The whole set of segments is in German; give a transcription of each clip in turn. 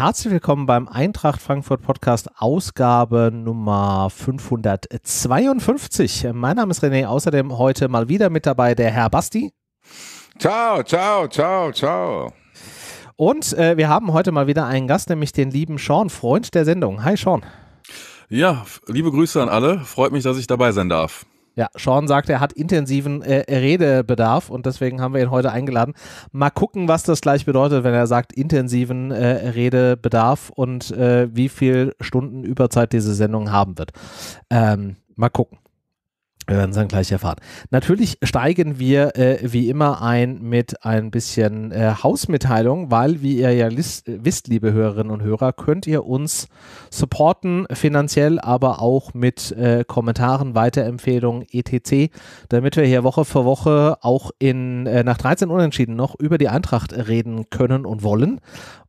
Herzlich willkommen beim Eintracht Frankfurt Podcast, Ausgabe Nummer 552. Mein Name ist René, außerdem heute mal wieder mit dabei der Herr Basti. Ciao, ciao, ciao, ciao. Und äh, wir haben heute mal wieder einen Gast, nämlich den lieben Sean, Freund der Sendung. Hi Sean. Ja, liebe Grüße an alle. Freut mich, dass ich dabei sein darf. Ja, Sean sagt, er hat intensiven äh, Redebedarf und deswegen haben wir ihn heute eingeladen. Mal gucken, was das gleich bedeutet, wenn er sagt intensiven äh, Redebedarf und äh, wie viel Stunden Überzeit diese Sendung haben wird. Ähm, mal gucken. Wir werden es dann gleich erfahren. Natürlich steigen wir äh, wie immer ein mit ein bisschen äh, Hausmitteilung, weil, wie ihr ja äh, wisst, liebe Hörerinnen und Hörer, könnt ihr uns supporten, finanziell, aber auch mit äh, Kommentaren, Weiterempfehlungen, etc., damit wir hier Woche für Woche auch in, äh, nach 13 Unentschieden noch über die Eintracht reden können und wollen.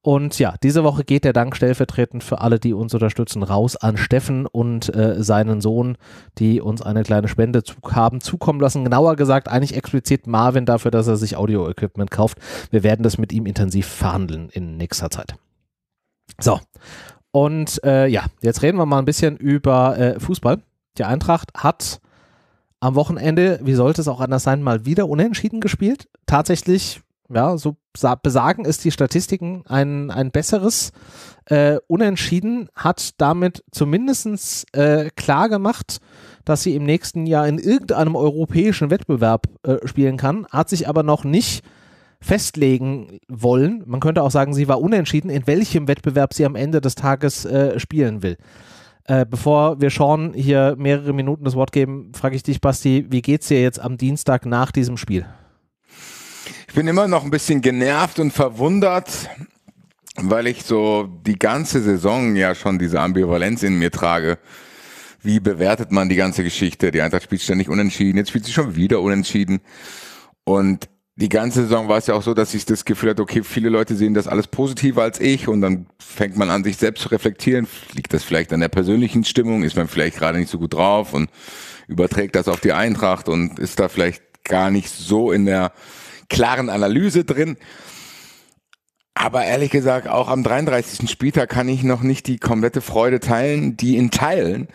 Und ja, diese Woche geht der Dank stellvertretend für alle, die uns unterstützen, raus an Steffen und äh, seinen Sohn, die uns eine kleine Spende zu, haben zukommen lassen. Genauer gesagt, eigentlich explizit Marvin dafür, dass er sich Audio-Equipment kauft. Wir werden das mit ihm intensiv verhandeln in nächster Zeit. So, und äh, ja, jetzt reden wir mal ein bisschen über äh, Fußball. Die Eintracht hat am Wochenende, wie sollte es auch anders sein, mal wieder unentschieden gespielt. Tatsächlich, ja, so besagen, es die Statistiken ein, ein besseres. Äh, Unentschieden hat damit zumindest äh, klar gemacht, dass sie im nächsten Jahr in irgendeinem europäischen Wettbewerb äh, spielen kann, hat sich aber noch nicht festlegen wollen. Man könnte auch sagen, sie war unentschieden, in welchem Wettbewerb sie am Ende des Tages äh, spielen will. Äh, bevor wir Sean hier mehrere Minuten das Wort geben, frage ich dich, Basti, wie geht's dir jetzt am Dienstag nach diesem Spiel? Ich bin immer noch ein bisschen genervt und verwundert, weil ich so die ganze Saison ja schon diese Ambivalenz in mir trage. Wie bewertet man die ganze Geschichte? Die Eintracht spielt ständig unentschieden, jetzt spielt sie schon wieder unentschieden. Und die ganze Saison war es ja auch so, dass ich das Gefühl hatte, okay, viele Leute sehen das alles positiver als ich und dann fängt man an, sich selbst zu reflektieren. Liegt das vielleicht an der persönlichen Stimmung? Ist man vielleicht gerade nicht so gut drauf und überträgt das auf die Eintracht und ist da vielleicht gar nicht so in der klaren Analyse drin. Aber ehrlich gesagt, auch am 33. Spieltag kann ich noch nicht die komplette Freude teilen, die in Teilen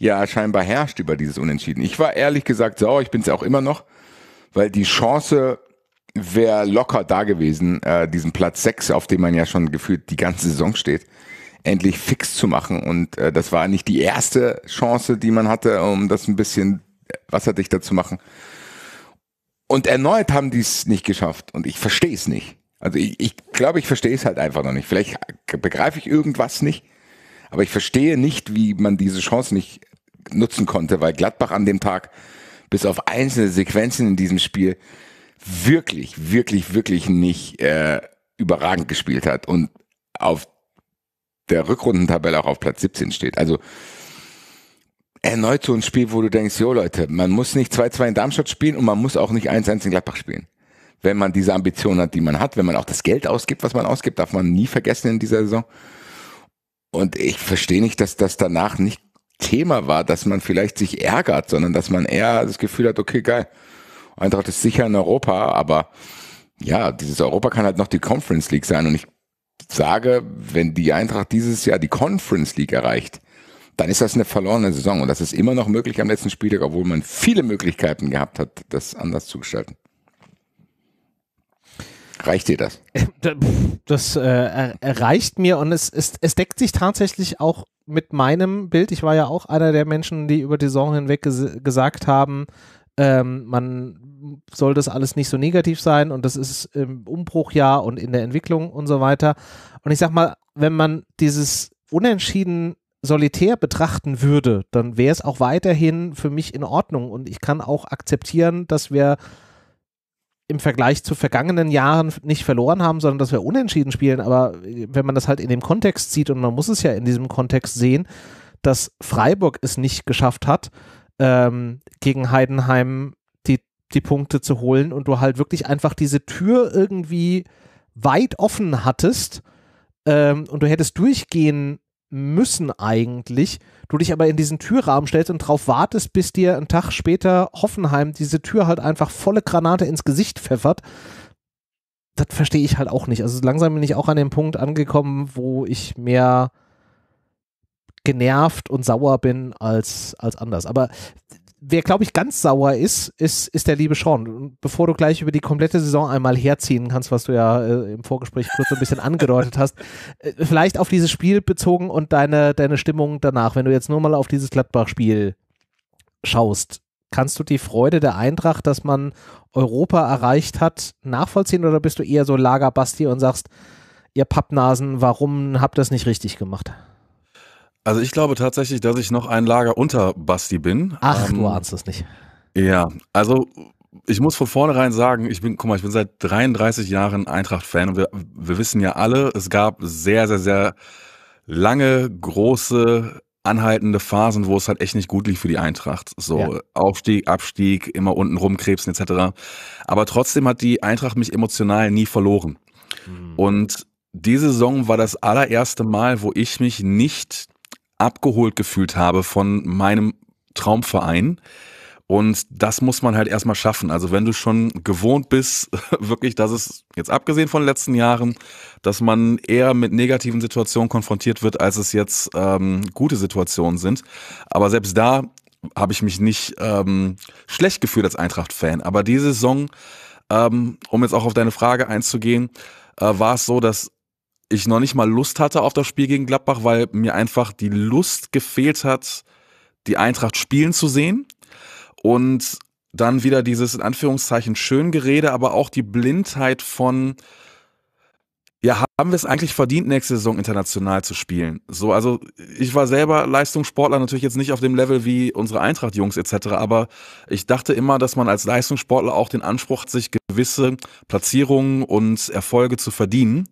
ja scheinbar herrscht über dieses Unentschieden. Ich war ehrlich gesagt sauer, ich bin es auch immer noch, weil die Chance wäre locker da gewesen, äh, diesen Platz 6, auf dem man ja schon gefühlt die ganze Saison steht, endlich fix zu machen. Und äh, das war nicht die erste Chance, die man hatte, um das ein bisschen wasserdichter zu machen. Und erneut haben die es nicht geschafft. Und ich verstehe es nicht. Also ich glaube, ich, glaub, ich verstehe es halt einfach noch nicht. Vielleicht begreife ich irgendwas nicht, aber ich verstehe nicht, wie man diese Chance nicht nutzen konnte, weil Gladbach an dem Tag bis auf einzelne Sequenzen in diesem Spiel wirklich, wirklich, wirklich nicht äh, überragend gespielt hat und auf der Rückrundentabelle auch auf Platz 17 steht. Also erneut so ein Spiel, wo du denkst, jo Leute, man muss nicht 2-2 in Darmstadt spielen und man muss auch nicht 1-1 in Gladbach spielen. Wenn man diese Ambition hat, die man hat, wenn man auch das Geld ausgibt, was man ausgibt, darf man nie vergessen in dieser Saison. Und ich verstehe nicht, dass das danach nicht Thema war, dass man vielleicht sich ärgert, sondern dass man eher das Gefühl hat, okay, geil, Eintracht ist sicher in Europa, aber ja, dieses Europa kann halt noch die Conference League sein. Und ich sage, wenn die Eintracht dieses Jahr die Conference League erreicht, dann ist das eine verlorene Saison. Und das ist immer noch möglich am letzten Spieltag, obwohl man viele Möglichkeiten gehabt hat, das anders zu gestalten. Reicht dir das? Äh, das äh, reicht mir und es, es, es deckt sich tatsächlich auch mit meinem Bild. Ich war ja auch einer der Menschen, die über die Saison hinweg ges gesagt haben, ähm, man soll das alles nicht so negativ sein und das ist im Umbruchjahr und in der Entwicklung und so weiter. Und ich sag mal, wenn man dieses Unentschieden solitär betrachten würde, dann wäre es auch weiterhin für mich in Ordnung und ich kann auch akzeptieren, dass wir im Vergleich zu vergangenen Jahren nicht verloren haben, sondern dass wir unentschieden spielen. Aber äh, wenn man das halt in dem Kontext sieht und man muss es ja in diesem Kontext sehen, dass Freiburg es nicht geschafft hat, ähm, gegen Heidenheim die, die Punkte zu holen und du halt wirklich einfach diese Tür irgendwie weit offen hattest ähm, und du hättest durchgehen müssen eigentlich, du dich aber in diesen Türrahmen stellst und drauf wartest, bis dir einen Tag später Hoffenheim diese Tür halt einfach volle Granate ins Gesicht pfeffert. Das verstehe ich halt auch nicht. Also langsam bin ich auch an dem Punkt angekommen, wo ich mehr genervt und sauer bin als, als anders. Aber wer, glaube ich, ganz sauer ist, ist, ist der liebe Sean. Und bevor du gleich über die komplette Saison einmal herziehen kannst, was du ja äh, im Vorgespräch kurz so ein bisschen angedeutet hast, äh, vielleicht auf dieses Spiel bezogen und deine, deine Stimmung danach, wenn du jetzt nur mal auf dieses Gladbach-Spiel schaust, kannst du die Freude der Eintracht, dass man Europa erreicht hat, nachvollziehen oder bist du eher so Lagerbasti und sagst, ihr Pappnasen, warum habt ihr das nicht richtig gemacht? Also ich glaube tatsächlich, dass ich noch ein Lager unter Basti bin. Ach, ähm, du ahnst es nicht. Ja, also ich muss von vornherein sagen, ich bin, guck mal, ich bin seit 33 Jahren Eintracht-Fan und wir, wir wissen ja alle, es gab sehr, sehr, sehr lange, große, anhaltende Phasen, wo es halt echt nicht gut lief für die Eintracht. So ja. Aufstieg, Abstieg, immer unten rumkrebsen etc. Aber trotzdem hat die Eintracht mich emotional nie verloren. Mhm. Und diese Saison war das allererste Mal, wo ich mich nicht abgeholt gefühlt habe von meinem Traumverein. Und das muss man halt erstmal schaffen. Also wenn du schon gewohnt bist, wirklich, dass es, jetzt abgesehen von den letzten Jahren, dass man eher mit negativen Situationen konfrontiert wird, als es jetzt ähm, gute Situationen sind. Aber selbst da habe ich mich nicht ähm, schlecht gefühlt als Eintracht-Fan. Aber diese Saison, ähm, um jetzt auch auf deine Frage einzugehen, äh, war es so, dass ich noch nicht mal Lust hatte auf das Spiel gegen Gladbach, weil mir einfach die Lust gefehlt hat, die Eintracht spielen zu sehen. Und dann wieder dieses in Anführungszeichen Schöngerede, aber auch die Blindheit von, ja, haben wir es eigentlich verdient, nächste Saison international zu spielen? So, also ich war selber Leistungssportler, natürlich jetzt nicht auf dem Level wie unsere Eintracht-Jungs etc., aber ich dachte immer, dass man als Leistungssportler auch den Anspruch hat, sich gewisse Platzierungen und Erfolge zu verdienen.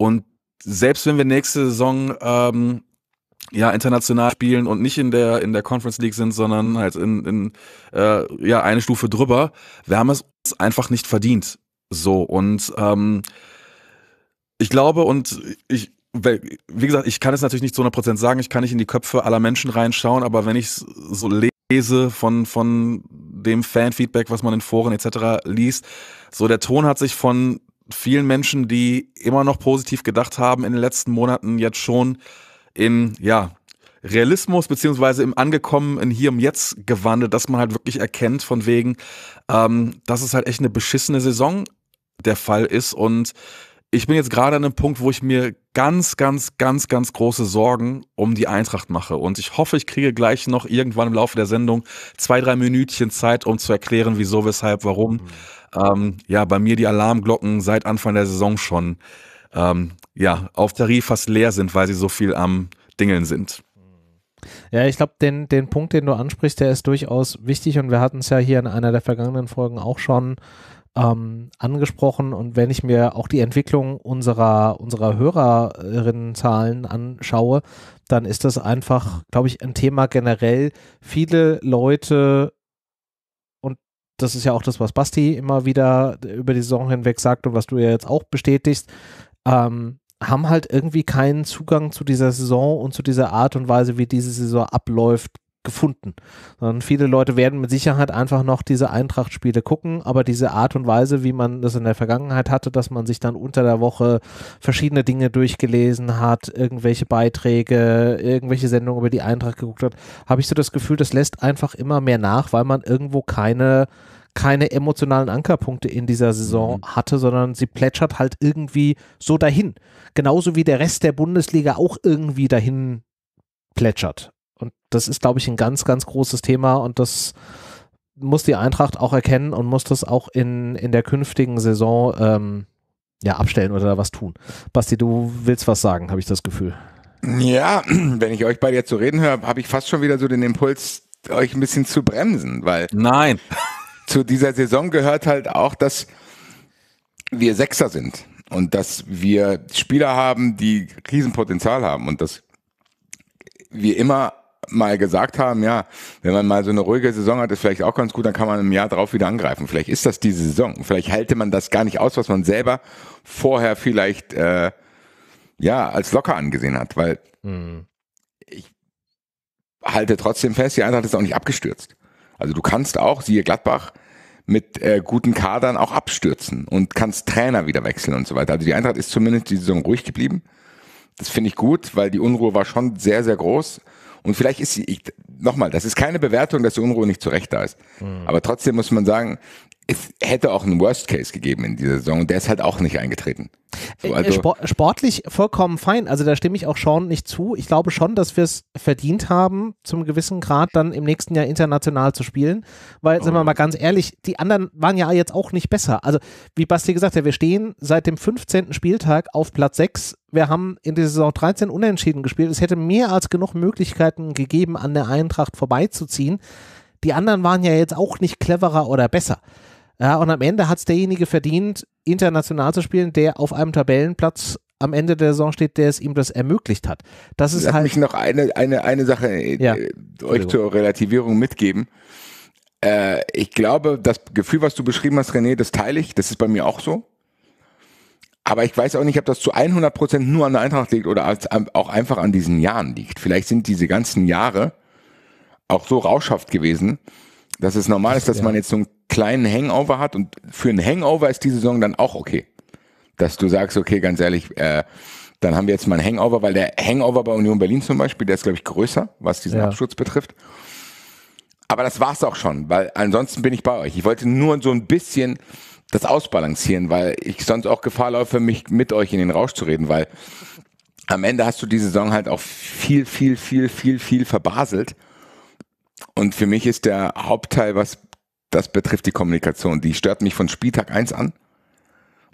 Und selbst wenn wir nächste Saison ähm, ja international spielen und nicht in der in der Conference League sind, sondern halt in, in äh, ja eine Stufe drüber, wir haben es einfach nicht verdient. So und ähm, ich glaube und ich wie gesagt, ich kann es natürlich nicht zu 100% sagen, ich kann nicht in die Köpfe aller Menschen reinschauen, aber wenn ich es so lese von, von dem Fanfeedback, was man in Foren etc. liest, so der Ton hat sich von vielen Menschen, die immer noch positiv gedacht haben in den letzten Monaten, jetzt schon in, ja, Realismus beziehungsweise im Angekommen in hier und Jetzt gewandelt, dass man halt wirklich erkennt von wegen, ähm, dass es halt echt eine beschissene Saison der Fall ist und ich bin jetzt gerade an einem Punkt, wo ich mir ganz, ganz, ganz, ganz große Sorgen um die Eintracht mache. Und ich hoffe, ich kriege gleich noch irgendwann im Laufe der Sendung zwei, drei Minütchen Zeit, um zu erklären, wieso, weshalb, warum. Mhm. Ähm, ja, bei mir die Alarmglocken seit Anfang der Saison schon ähm, ja, auf Tarif fast leer sind, weil sie so viel am Dingeln sind. Ja, ich glaube, den, den Punkt, den du ansprichst, der ist durchaus wichtig und wir hatten es ja hier in einer der vergangenen Folgen auch schon ähm, angesprochen und wenn ich mir auch die Entwicklung unserer, unserer Hörerinnenzahlen anschaue, dann ist das einfach, glaube ich, ein Thema generell. Viele Leute das ist ja auch das, was Basti immer wieder über die Saison hinweg sagt und was du ja jetzt auch bestätigst, ähm, haben halt irgendwie keinen Zugang zu dieser Saison und zu dieser Art und Weise, wie diese Saison abläuft, gefunden. Sondern viele Leute werden mit Sicherheit einfach noch diese Eintracht-Spiele gucken, aber diese Art und Weise, wie man das in der Vergangenheit hatte, dass man sich dann unter der Woche verschiedene Dinge durchgelesen hat, irgendwelche Beiträge, irgendwelche Sendungen über die Eintracht geguckt hat, habe ich so das Gefühl, das lässt einfach immer mehr nach, weil man irgendwo keine keine emotionalen Ankerpunkte in dieser Saison mhm. hatte, sondern sie plätschert halt irgendwie so dahin. Genauso wie der Rest der Bundesliga auch irgendwie dahin plätschert. Und das ist, glaube ich, ein ganz, ganz großes Thema und das muss die Eintracht auch erkennen und muss das auch in, in der künftigen Saison ähm, ja, abstellen oder was tun. Basti, du willst was sagen, habe ich das Gefühl. Ja, wenn ich euch beide jetzt so reden höre, habe ich fast schon wieder so den Impuls, euch ein bisschen zu bremsen, weil. Nein. Zu dieser Saison gehört halt auch, dass wir Sechser sind und dass wir Spieler haben, die Riesenpotenzial haben und dass wir immer mal gesagt haben, ja, wenn man mal so eine ruhige Saison hat, ist vielleicht auch ganz gut, dann kann man im Jahr drauf wieder angreifen. Vielleicht ist das diese Saison. Vielleicht hält man das gar nicht aus, was man selber vorher vielleicht äh, ja als locker angesehen hat, weil mhm. ich halte trotzdem fest, die Eintracht ist auch nicht abgestürzt. Also du kannst auch, siehe Gladbach, mit äh, guten Kadern auch abstürzen und kannst Trainer wieder wechseln und so weiter. Also die Eintracht ist zumindest die Saison ruhig geblieben. Das finde ich gut, weil die Unruhe war schon sehr, sehr groß. Und vielleicht ist sie, nochmal, das ist keine Bewertung, dass die Unruhe nicht zu Recht da ist. Mhm. Aber trotzdem muss man sagen, es hätte auch einen Worst Case gegeben in dieser Saison und der ist halt auch nicht eingetreten. So, äh, äh, also Sportlich vollkommen fein. Also da stimme ich auch Sean nicht zu. Ich glaube schon, dass wir es verdient haben, zum gewissen Grad dann im nächsten Jahr international zu spielen. Weil, oh. sind wir mal ganz ehrlich, die anderen waren ja jetzt auch nicht besser. Also, wie Basti gesagt hat, wir stehen seit dem 15. Spieltag auf Platz 6. Wir haben in der Saison 13 unentschieden gespielt. Es hätte mehr als genug Möglichkeiten gegeben, an der Eintracht vorbeizuziehen. Die anderen waren ja jetzt auch nicht cleverer oder besser. Ja, und am Ende hat es derjenige verdient, international zu spielen, der auf einem Tabellenplatz am Ende der Saison steht, der es ihm das ermöglicht hat. Das ist Lass halt mich noch eine, eine, eine Sache äh, ja. Äh, euch zur Relativierung mitgeben. Äh, ich glaube, das Gefühl, was du beschrieben hast, René, das teile ich. Das ist bei mir auch so. Aber ich weiß auch nicht, ob das zu 100 Prozent nur an der Eintracht liegt oder als, auch einfach an diesen Jahren liegt. Vielleicht sind diese ganzen Jahre auch so rauschhaft gewesen, dass es normal ist, dass ja. man jetzt so ein kleinen Hangover hat. Und für einen Hangover ist die Saison dann auch okay. Dass du sagst, okay, ganz ehrlich, äh, dann haben wir jetzt mal einen Hangover, weil der Hangover bei Union Berlin zum Beispiel, der ist, glaube ich, größer, was diesen ja. Absturz betrifft. Aber das war's auch schon, weil ansonsten bin ich bei euch. Ich wollte nur so ein bisschen das ausbalancieren, weil ich sonst auch Gefahr laufe, mich mit euch in den Rausch zu reden, weil am Ende hast du die Saison halt auch viel, viel, viel, viel, viel verbaselt. Und für mich ist der Hauptteil, was das betrifft die Kommunikation. Die stört mich von Spieltag eins an.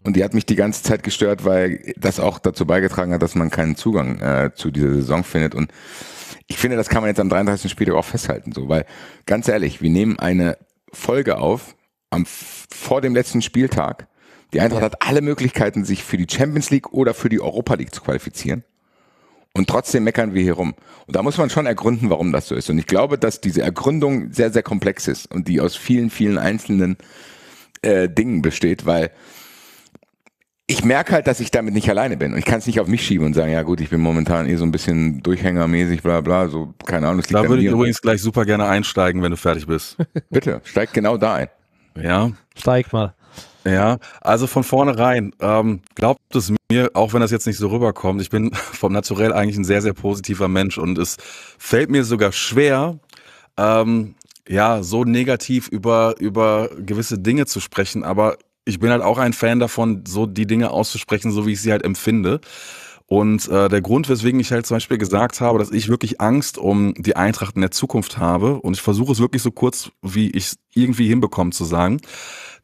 Und die hat mich die ganze Zeit gestört, weil das auch dazu beigetragen hat, dass man keinen Zugang äh, zu dieser Saison findet. Und ich finde, das kann man jetzt am 33. Spieltag auch festhalten, so, weil ganz ehrlich, wir nehmen eine Folge auf am, vor dem letzten Spieltag. Die Eintracht ja. hat alle Möglichkeiten, sich für die Champions League oder für die Europa League zu qualifizieren. Und trotzdem meckern wir hier rum. Und da muss man schon ergründen, warum das so ist. Und ich glaube, dass diese Ergründung sehr, sehr komplex ist und die aus vielen, vielen einzelnen äh, Dingen besteht, weil ich merke halt, dass ich damit nicht alleine bin. Und ich kann es nicht auf mich schieben und sagen, ja gut, ich bin momentan eh so ein bisschen durchhängermäßig, bla bla, so, keine Ahnung. Das da würde ich übrigens gleich super gerne einsteigen, wenn du fertig bist. Bitte, steig genau da ein. Ja. Steig mal. Ja, also von vornherein, ähm, glaubt es mir, auch wenn das jetzt nicht so rüberkommt, ich bin vom Naturell eigentlich ein sehr, sehr positiver Mensch und es fällt mir sogar schwer, ähm, ja, so negativ über, über gewisse Dinge zu sprechen, aber ich bin halt auch ein Fan davon, so die Dinge auszusprechen, so wie ich sie halt empfinde. Und äh, der Grund, weswegen ich halt zum Beispiel gesagt habe, dass ich wirklich Angst um die Eintracht in der Zukunft habe, und ich versuche es wirklich so kurz, wie ich es irgendwie hinbekomme zu sagen.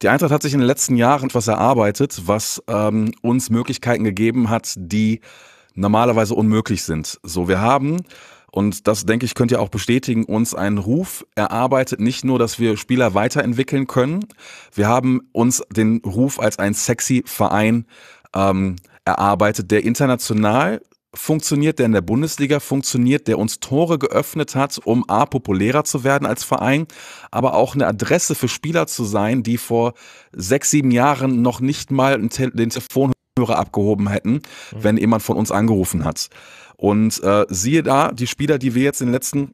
Die Eintracht hat sich in den letzten Jahren etwas erarbeitet, was ähm, uns Möglichkeiten gegeben hat, die normalerweise unmöglich sind. So, wir haben und das, denke ich, könnt ihr auch bestätigen, uns einen Ruf erarbeitet, nicht nur, dass wir Spieler weiterentwickeln können, wir haben uns den Ruf als ein sexy Verein ähm, erarbeitet, der international funktioniert, der in der Bundesliga funktioniert, der uns Tore geöffnet hat, um A populärer zu werden als Verein, aber auch eine Adresse für Spieler zu sein, die vor sechs, sieben Jahren noch nicht mal den Telefonhörer abgehoben hätten, mhm. wenn jemand von uns angerufen hat. Und äh, siehe da, die Spieler, die wir jetzt in den letzten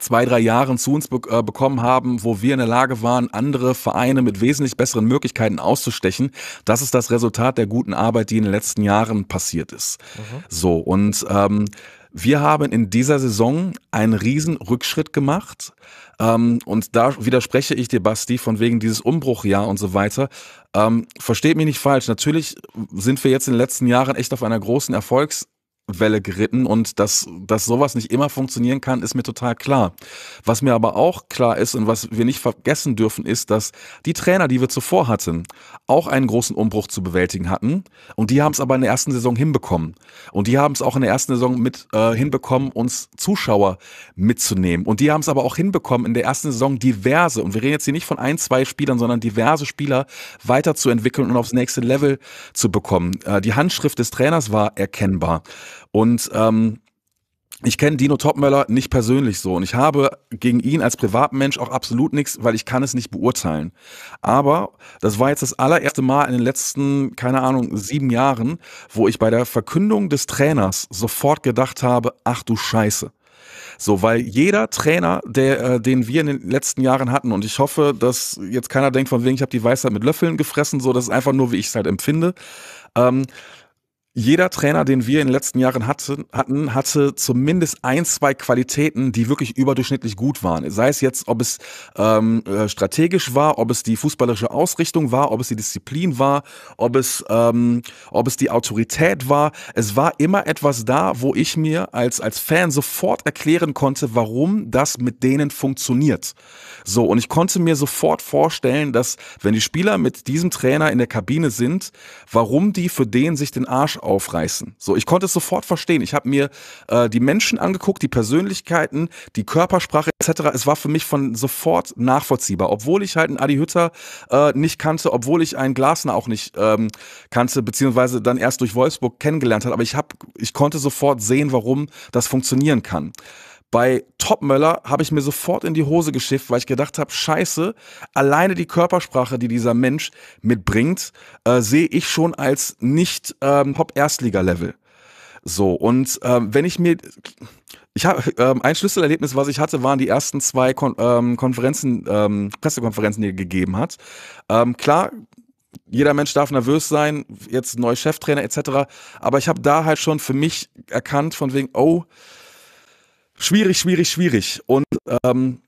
zwei, drei Jahren zu uns be äh, bekommen haben, wo wir in der Lage waren, andere Vereine mit wesentlich besseren Möglichkeiten auszustechen. Das ist das Resultat der guten Arbeit, die in den letzten Jahren passiert ist. Mhm. So, und ähm, wir haben in dieser Saison einen riesen Rückschritt gemacht. Ähm, und da widerspreche ich dir, Basti, von wegen dieses Umbruchjahr und so weiter. Ähm, versteht mich nicht falsch. Natürlich sind wir jetzt in den letzten Jahren echt auf einer großen Erfolgs- Welle geritten und dass, dass sowas nicht immer funktionieren kann, ist mir total klar. Was mir aber auch klar ist und was wir nicht vergessen dürfen, ist, dass die Trainer, die wir zuvor hatten, auch einen großen Umbruch zu bewältigen hatten und die haben es aber in der ersten Saison hinbekommen. Und die haben es auch in der ersten Saison mit äh, hinbekommen, uns Zuschauer mitzunehmen. Und die haben es aber auch hinbekommen, in der ersten Saison diverse, und wir reden jetzt hier nicht von ein, zwei Spielern, sondern diverse Spieler weiterzuentwickeln und aufs nächste Level zu bekommen. Äh, die Handschrift des Trainers war erkennbar. Und ähm, ich kenne Dino Topmöller nicht persönlich so und ich habe gegen ihn als Privatmensch auch absolut nichts, weil ich kann es nicht beurteilen. Aber das war jetzt das allererste Mal in den letzten, keine Ahnung, sieben Jahren, wo ich bei der Verkündung des Trainers sofort gedacht habe, ach du Scheiße. So, weil jeder Trainer, der, äh, den wir in den letzten Jahren hatten, und ich hoffe, dass jetzt keiner denkt, von wegen, ich habe die Weisheit mit Löffeln gefressen, so, das ist einfach nur, wie ich es halt empfinde. Ähm, jeder Trainer, den wir in den letzten Jahren hatten, hatten, hatte zumindest ein, zwei Qualitäten, die wirklich überdurchschnittlich gut waren. Sei es jetzt, ob es ähm, äh, strategisch war, ob es die fußballerische Ausrichtung war, ob es die Disziplin war, ob es, ähm, ob es die Autorität war. Es war immer etwas da, wo ich mir als, als Fan sofort erklären konnte, warum das mit denen funktioniert. So, und ich konnte mir sofort vorstellen, dass wenn die Spieler mit diesem Trainer in der Kabine sind, warum die für den sich den Arsch aufreißen. So, ich konnte es sofort verstehen. Ich habe mir äh, die Menschen angeguckt, die Persönlichkeiten, die Körpersprache etc. Es war für mich von sofort nachvollziehbar, obwohl ich halt einen Adi Hütter äh, nicht kannte, obwohl ich einen Glasner auch nicht ähm, kannte, beziehungsweise dann erst durch Wolfsburg kennengelernt hat. Aber ich habe, ich konnte sofort sehen, warum das funktionieren kann. Bei Topmöller habe ich mir sofort in die Hose geschifft, weil ich gedacht habe, scheiße, alleine die Körpersprache, die dieser Mensch mitbringt, äh, sehe ich schon als nicht ähm, Top-Erstliga-Level. So, und ähm, wenn ich mir, ich habe ähm, ein Schlüsselerlebnis, was ich hatte, waren die ersten zwei Kon ähm, Konferenzen, ähm, Pressekonferenzen, die er gegeben hat. Ähm, klar, jeder Mensch darf nervös sein, jetzt neu Cheftrainer etc. Aber ich habe da halt schon für mich erkannt, von wegen, oh, Schwierig, schwierig, schwierig. Und ähm,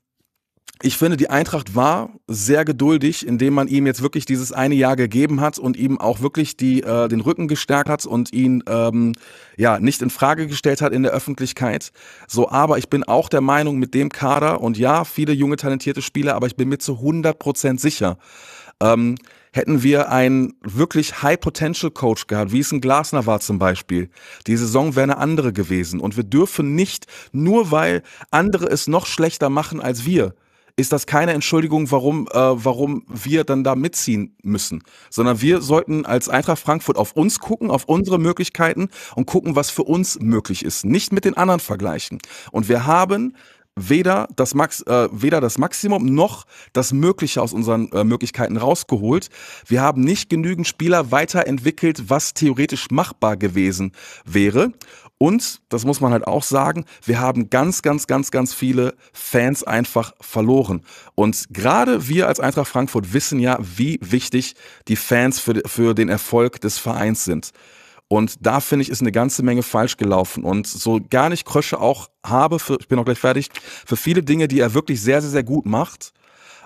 ich finde, die Eintracht war sehr geduldig, indem man ihm jetzt wirklich dieses eine Jahr gegeben hat und ihm auch wirklich die, äh, den Rücken gestärkt hat und ihn ähm, ja nicht in Frage gestellt hat in der Öffentlichkeit. So, aber ich bin auch der Meinung, mit dem Kader und ja, viele junge talentierte Spieler, aber ich bin mir zu 100 Prozent sicher. Ähm, hätten wir einen wirklich High-Potential-Coach gehabt, wie es ein Glasner war zum Beispiel. Die Saison wäre eine andere gewesen. Und wir dürfen nicht, nur weil andere es noch schlechter machen als wir, ist das keine Entschuldigung, warum, äh, warum wir dann da mitziehen müssen. Sondern wir sollten als Eintracht Frankfurt auf uns gucken, auf unsere Möglichkeiten und gucken, was für uns möglich ist. Nicht mit den anderen vergleichen. Und wir haben weder das, Max, äh, weder das Maximum noch das Mögliche aus unseren äh, Möglichkeiten rausgeholt. Wir haben nicht genügend Spieler weiterentwickelt, was theoretisch machbar gewesen wäre. Und, das muss man halt auch sagen, wir haben ganz, ganz, ganz, ganz viele Fans einfach verloren. Und gerade wir als Eintracht Frankfurt wissen ja, wie wichtig die Fans für, für den Erfolg des Vereins sind. Und da finde ich, ist eine ganze Menge falsch gelaufen. Und so gar nicht Krösche auch habe, für, ich bin auch gleich fertig, für viele Dinge, die er wirklich sehr, sehr, sehr gut macht,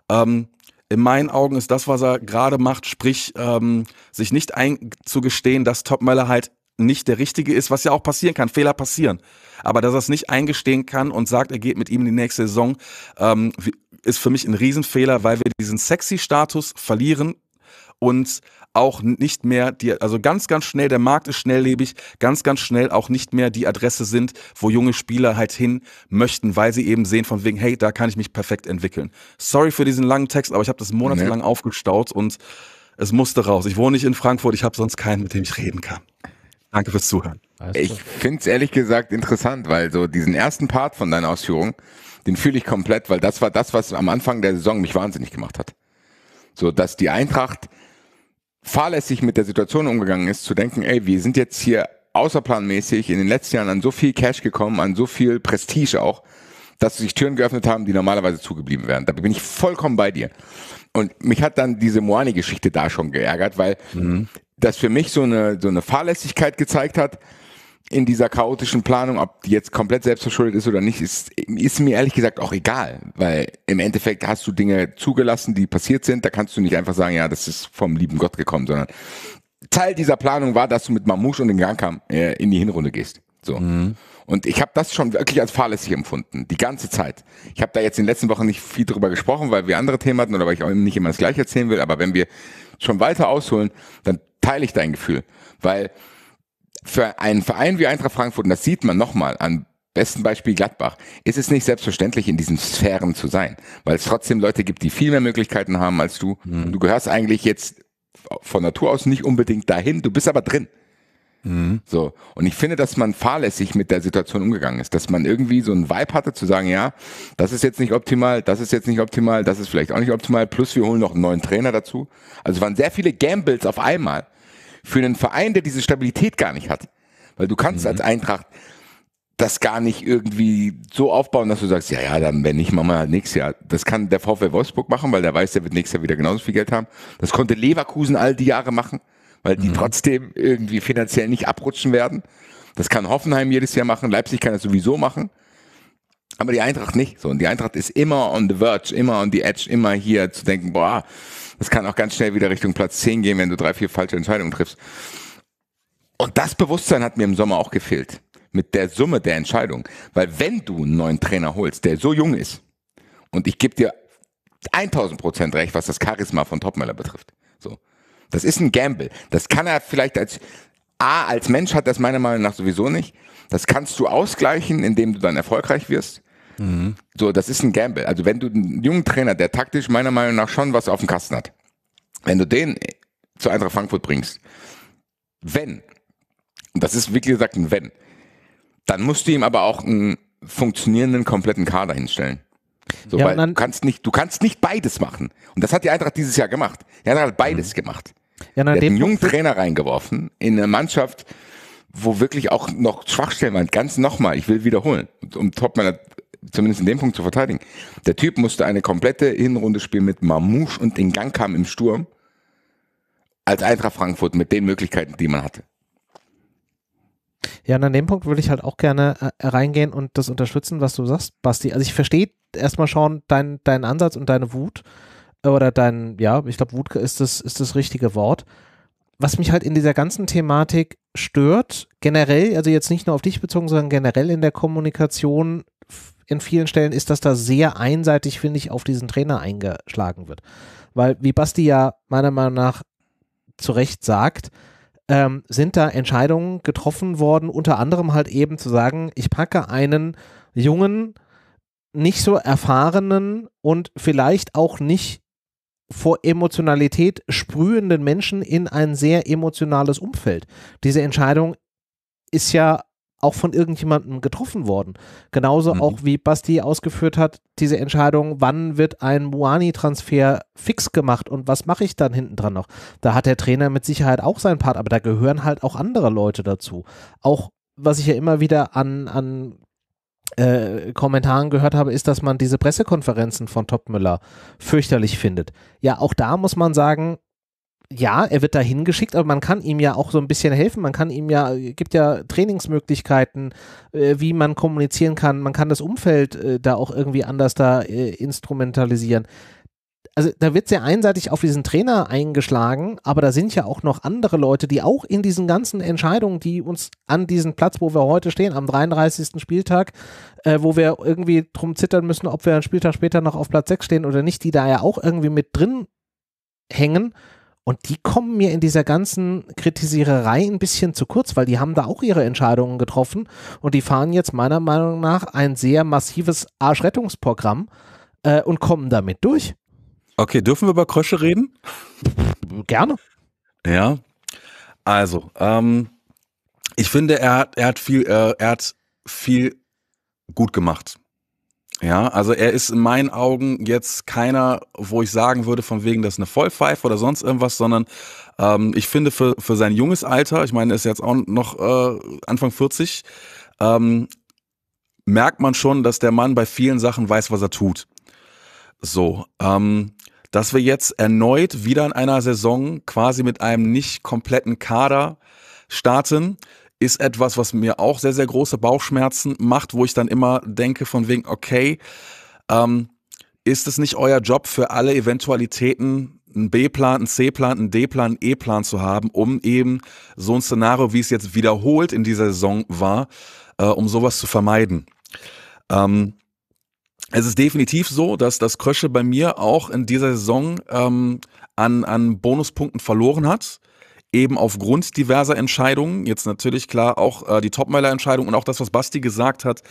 ähm, in meinen Augen ist das, was er gerade macht, sprich, ähm, sich nicht einzugestehen, dass Topmöller halt nicht der Richtige ist, was ja auch passieren kann, Fehler passieren. Aber dass er es nicht eingestehen kann und sagt, er geht mit ihm in die nächste Saison, ähm, ist für mich ein Riesenfehler, weil wir diesen sexy Status verlieren, und auch nicht mehr die, also ganz, ganz schnell, der Markt ist schnelllebig, ganz, ganz schnell auch nicht mehr die Adresse sind, wo junge Spieler halt hin möchten, weil sie eben sehen von wegen, hey, da kann ich mich perfekt entwickeln. Sorry für diesen langen Text, aber ich habe das monatelang nee. aufgestaut und es musste raus. Ich wohne nicht in Frankfurt, ich habe sonst keinen, mit dem ich reden kann. Danke fürs Zuhören. Ich finde es ehrlich gesagt interessant, weil so diesen ersten Part von deiner Ausführung, den fühle ich komplett, weil das war das, was am Anfang der Saison mich wahnsinnig gemacht hat. So, dass die Eintracht fahrlässig mit der Situation umgegangen ist, zu denken, ey, wir sind jetzt hier außerplanmäßig in den letzten Jahren an so viel Cash gekommen, an so viel Prestige auch, dass sich Türen geöffnet haben, die normalerweise zugeblieben wären. Da bin ich vollkommen bei dir. Und mich hat dann diese Moani-Geschichte da schon geärgert, weil mhm. das für mich so eine, so eine Fahrlässigkeit gezeigt hat, in dieser chaotischen Planung, ob die jetzt komplett selbstverschuldet ist oder nicht, ist, ist mir ehrlich gesagt auch egal, weil im Endeffekt hast du Dinge zugelassen, die passiert sind. Da kannst du nicht einfach sagen, ja, das ist vom lieben Gott gekommen, sondern Teil dieser Planung war, dass du mit Mamouche und den Gankam äh, in die Hinrunde gehst. So. Mhm. Und ich habe das schon wirklich als fahrlässig empfunden, die ganze Zeit. Ich habe da jetzt in den letzten Wochen nicht viel drüber gesprochen, weil wir andere Themen hatten oder weil ich auch nicht immer das gleiche erzählen will, aber wenn wir schon weiter ausholen, dann teile ich dein Gefühl, weil für einen Verein wie Eintracht Frankfurt, und das sieht man nochmal an besten Beispiel Gladbach, ist es nicht selbstverständlich, in diesen Sphären zu sein, weil es trotzdem Leute gibt, die viel mehr Möglichkeiten haben als du. Mhm. du gehörst eigentlich jetzt von Natur aus nicht unbedingt dahin, du bist aber drin. Mhm. So. Und ich finde, dass man fahrlässig mit der Situation umgegangen ist, dass man irgendwie so einen Vibe hatte zu sagen, ja, das ist jetzt nicht optimal, das ist jetzt nicht optimal, das ist vielleicht auch nicht optimal, plus wir holen noch einen neuen Trainer dazu. Also es waren sehr viele Gambles auf einmal für einen Verein, der diese Stabilität gar nicht hat. Weil du kannst mhm. als Eintracht das gar nicht irgendwie so aufbauen, dass du sagst, ja, ja, dann wenn nicht, machen wir halt nächstes Jahr. Das kann der VfL Wolfsburg machen, weil der weiß, der wird nächstes Jahr wieder genauso viel Geld haben. Das konnte Leverkusen all die Jahre machen, weil die mhm. trotzdem irgendwie finanziell nicht abrutschen werden. Das kann Hoffenheim jedes Jahr machen, Leipzig kann das sowieso machen. Aber die Eintracht nicht. So, und die Eintracht ist immer on the verge, immer on the edge, immer hier zu denken, boah, das kann auch ganz schnell wieder Richtung Platz 10 gehen, wenn du drei, vier falsche Entscheidungen triffst. Und das Bewusstsein hat mir im Sommer auch gefehlt. Mit der Summe der Entscheidung. Weil wenn du einen neuen Trainer holst, der so jung ist, und ich gebe dir 1000 Prozent recht, was das Charisma von Topmeller betrifft. So. Das ist ein Gamble. Das kann er vielleicht als, A, als Mensch hat das meiner Meinung nach sowieso nicht. Das kannst du ausgleichen, indem du dann erfolgreich wirst. Mhm. So, das ist ein Gamble. Also wenn du einen jungen Trainer, der taktisch meiner Meinung nach schon was auf dem Kasten hat, wenn du den zu Eintracht Frankfurt bringst, wenn, und das ist wirklich gesagt ein Wenn, dann musst du ihm aber auch einen funktionierenden, kompletten Kader hinstellen. So, ja, weil du kannst nicht, du kannst nicht beides machen. Und das hat die Eintracht dieses Jahr gemacht. Die Eintracht hat beides mhm. gemacht. Ja, der hat einen jungen Trainer reingeworfen in eine Mannschaft, wo wirklich auch noch Schwachstellen waren. Ganz nochmal, ich will wiederholen. um Topman hat zumindest in dem Punkt zu verteidigen. Der Typ musste eine komplette Hinrunde spielen mit Mamouche und den Gang kam im Sturm als Eintracht Frankfurt mit den Möglichkeiten, die man hatte. Ja, und an dem Punkt würde ich halt auch gerne äh, reingehen und das unterstützen, was du sagst, Basti. Also ich verstehe erstmal schon deinen dein Ansatz und deine Wut äh, oder dein, ja, ich glaube, Wut ist das, ist das richtige Wort. Was mich halt in dieser ganzen Thematik stört, generell, also jetzt nicht nur auf dich bezogen, sondern generell in der Kommunikation, in vielen Stellen ist, dass da sehr einseitig, finde ich, auf diesen Trainer eingeschlagen wird. Weil, wie Basti ja meiner Meinung nach zu Recht sagt, ähm, sind da Entscheidungen getroffen worden, unter anderem halt eben zu sagen, ich packe einen jungen, nicht so erfahrenen und vielleicht auch nicht vor Emotionalität sprühenden Menschen in ein sehr emotionales Umfeld. Diese Entscheidung ist ja auch von irgendjemandem getroffen worden. Genauso mhm. auch wie Basti ausgeführt hat, diese Entscheidung, wann wird ein muani transfer fix gemacht und was mache ich dann hinten dran noch? Da hat der Trainer mit Sicherheit auch seinen Part, aber da gehören halt auch andere Leute dazu. Auch was ich ja immer wieder an, an äh, Kommentaren gehört habe, ist, dass man diese Pressekonferenzen von Topmüller fürchterlich findet. Ja, auch da muss man sagen, ja, er wird dahin geschickt, aber man kann ihm ja auch so ein bisschen helfen. Man kann ihm ja, gibt ja Trainingsmöglichkeiten, äh, wie man kommunizieren kann. Man kann das Umfeld äh, da auch irgendwie anders da äh, instrumentalisieren. Also da wird sehr einseitig auf diesen Trainer eingeschlagen, aber da sind ja auch noch andere Leute, die auch in diesen ganzen Entscheidungen, die uns an diesen Platz, wo wir heute stehen, am 33. Spieltag, äh, wo wir irgendwie drum zittern müssen, ob wir einen Spieltag später noch auf Platz 6 stehen oder nicht, die da ja auch irgendwie mit drin hängen und die kommen mir in dieser ganzen Kritisiererei ein bisschen zu kurz, weil die haben da auch ihre Entscheidungen getroffen und die fahren jetzt meiner Meinung nach ein sehr massives Arschrettungsprogramm äh, und kommen damit durch. Okay, dürfen wir über Krösche reden? Gerne. Ja. Also, ähm, ich finde, er hat, er hat viel, äh, er hat viel gut gemacht. Ja, also er ist in meinen Augen jetzt keiner, wo ich sagen würde, von wegen, das ist eine Vollpfeife oder sonst irgendwas, sondern ähm, ich finde für, für sein junges Alter, ich meine, er ist jetzt auch noch äh, Anfang 40, ähm, merkt man schon, dass der Mann bei vielen Sachen weiß, was er tut. So, ähm, dass wir jetzt erneut wieder in einer Saison quasi mit einem nicht kompletten Kader starten, ist etwas, was mir auch sehr, sehr große Bauchschmerzen macht, wo ich dann immer denke von wegen, okay, ähm, ist es nicht euer Job für alle Eventualitäten einen B-Plan, einen C-Plan, einen D-Plan, einen E-Plan zu haben, um eben so ein Szenario, wie es jetzt wiederholt in dieser Saison war, äh, um sowas zu vermeiden. Ähm, es ist definitiv so, dass das Krösche bei mir auch in dieser Saison ähm, an, an Bonuspunkten verloren hat eben aufgrund diverser Entscheidungen, jetzt natürlich klar auch äh, die Topmeiler-Entscheidung und auch das, was Basti gesagt hat,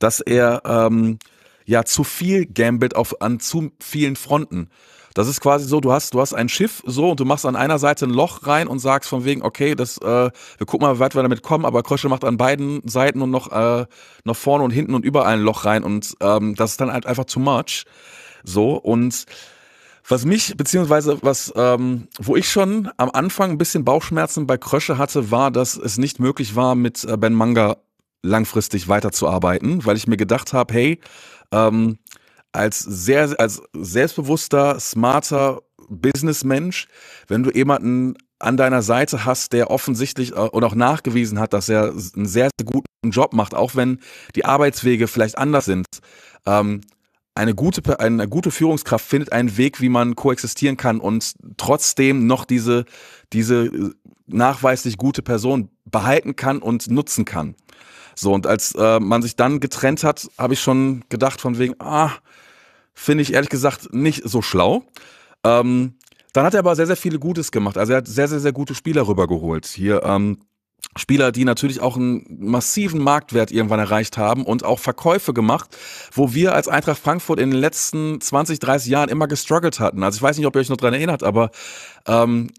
dass er ähm, ja zu viel gambelt auf, an zu vielen Fronten. Das ist quasi so, du hast, du hast ein Schiff so und du machst an einer Seite ein Loch rein und sagst von wegen, okay, das, äh, wir gucken mal, wie weit wir damit kommen, aber Krösche macht an beiden Seiten und noch, äh, noch vorne und hinten und überall ein Loch rein und ähm, das ist dann halt einfach too much. So und was mich, beziehungsweise was, ähm, wo ich schon am Anfang ein bisschen Bauchschmerzen bei Krösche hatte, war, dass es nicht möglich war, mit äh, Ben Manga langfristig weiterzuarbeiten, weil ich mir gedacht habe, hey, ähm, als sehr, als selbstbewusster, smarter Businessmensch, wenn du jemanden an deiner Seite hast, der offensichtlich äh, und auch nachgewiesen hat, dass er einen sehr, sehr guten Job macht, auch wenn die Arbeitswege vielleicht anders sind, ähm, eine gute, eine gute Führungskraft findet einen Weg, wie man koexistieren kann und trotzdem noch diese, diese äh, nachweislich gute Person behalten kann und nutzen kann. So, und als äh, man sich dann getrennt hat, habe ich schon gedacht, von wegen, ah, finde ich ehrlich gesagt nicht so schlau. Ähm, dann hat er aber sehr, sehr viele Gutes gemacht. Also er hat sehr, sehr, sehr gute Spieler rübergeholt. Hier, ähm, Spieler, die natürlich auch einen massiven Marktwert irgendwann erreicht haben und auch Verkäufe gemacht, wo wir als Eintracht Frankfurt in den letzten 20, 30 Jahren immer gestruggelt hatten. Also ich weiß nicht, ob ihr euch noch daran erinnert, aber ähm,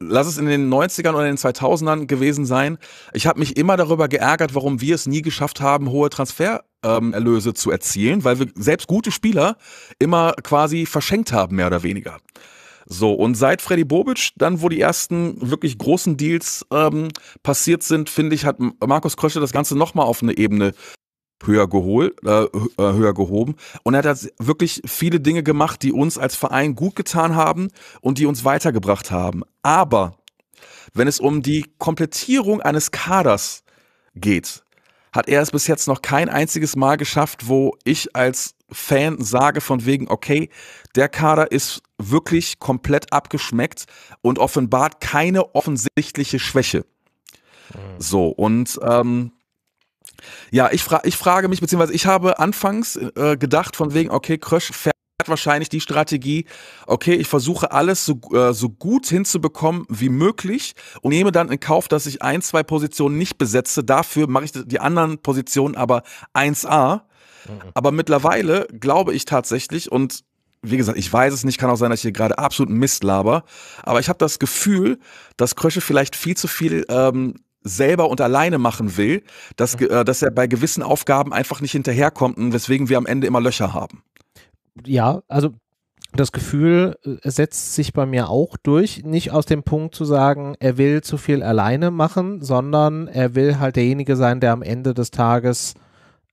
lass es in den 90ern oder in den 2000ern gewesen sein. Ich habe mich immer darüber geärgert, warum wir es nie geschafft haben, hohe Transfererlöse ähm, zu erzielen, weil wir selbst gute Spieler immer quasi verschenkt haben, mehr oder weniger. So, und seit Freddy Bobic, dann, wo die ersten wirklich großen Deals ähm, passiert sind, finde ich, hat Markus Krösche das Ganze nochmal auf eine Ebene höher, geholt, äh, äh höher gehoben. Und er hat wirklich viele Dinge gemacht, die uns als Verein gut getan haben und die uns weitergebracht haben. Aber wenn es um die Komplettierung eines Kaders geht, hat er es bis jetzt noch kein einziges Mal geschafft, wo ich als Fan sage von wegen, okay, der Kader ist wirklich komplett abgeschmeckt und offenbart keine offensichtliche Schwäche. Mhm. So, und ähm, ja, ich, fra ich frage mich, beziehungsweise ich habe anfangs äh, gedacht, von wegen, okay, Krösch fährt wahrscheinlich die Strategie, okay, ich versuche alles so, äh, so gut hinzubekommen wie möglich und nehme dann in Kauf, dass ich ein, zwei Positionen nicht besetze. Dafür mache ich die anderen Positionen aber 1a. Mhm. Aber mittlerweile glaube ich tatsächlich, und wie gesagt, ich weiß es nicht, kann auch sein, dass ich hier gerade absolut Mist laber, aber ich habe das Gefühl, dass Krösche vielleicht viel zu viel ähm, selber und alleine machen will, dass, äh, dass er bei gewissen Aufgaben einfach nicht hinterherkommt und weswegen wir am Ende immer Löcher haben. Ja, also das Gefühl äh, setzt sich bei mir auch durch, nicht aus dem Punkt zu sagen, er will zu viel alleine machen, sondern er will halt derjenige sein, der am Ende des Tages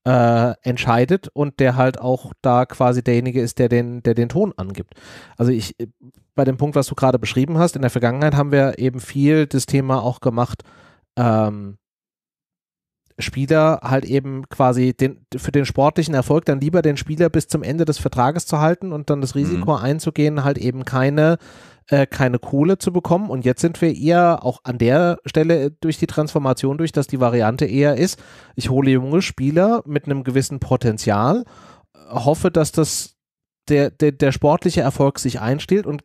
äh, entscheidet und der halt auch da quasi derjenige ist, der den, der den Ton angibt. Also ich, äh, bei dem Punkt, was du gerade beschrieben hast, in der Vergangenheit haben wir eben viel das Thema auch gemacht, ähm, Spieler halt eben quasi den, für den sportlichen Erfolg dann lieber den Spieler bis zum Ende des Vertrages zu halten und dann das mhm. Risiko mhm. einzugehen, halt eben keine äh, keine Kohle zu bekommen. Und jetzt sind wir eher auch an der Stelle durch die Transformation durch, dass die Variante eher ist, ich hole junge Spieler mit einem gewissen Potenzial, hoffe, dass das der, der, der sportliche Erfolg sich einstellt und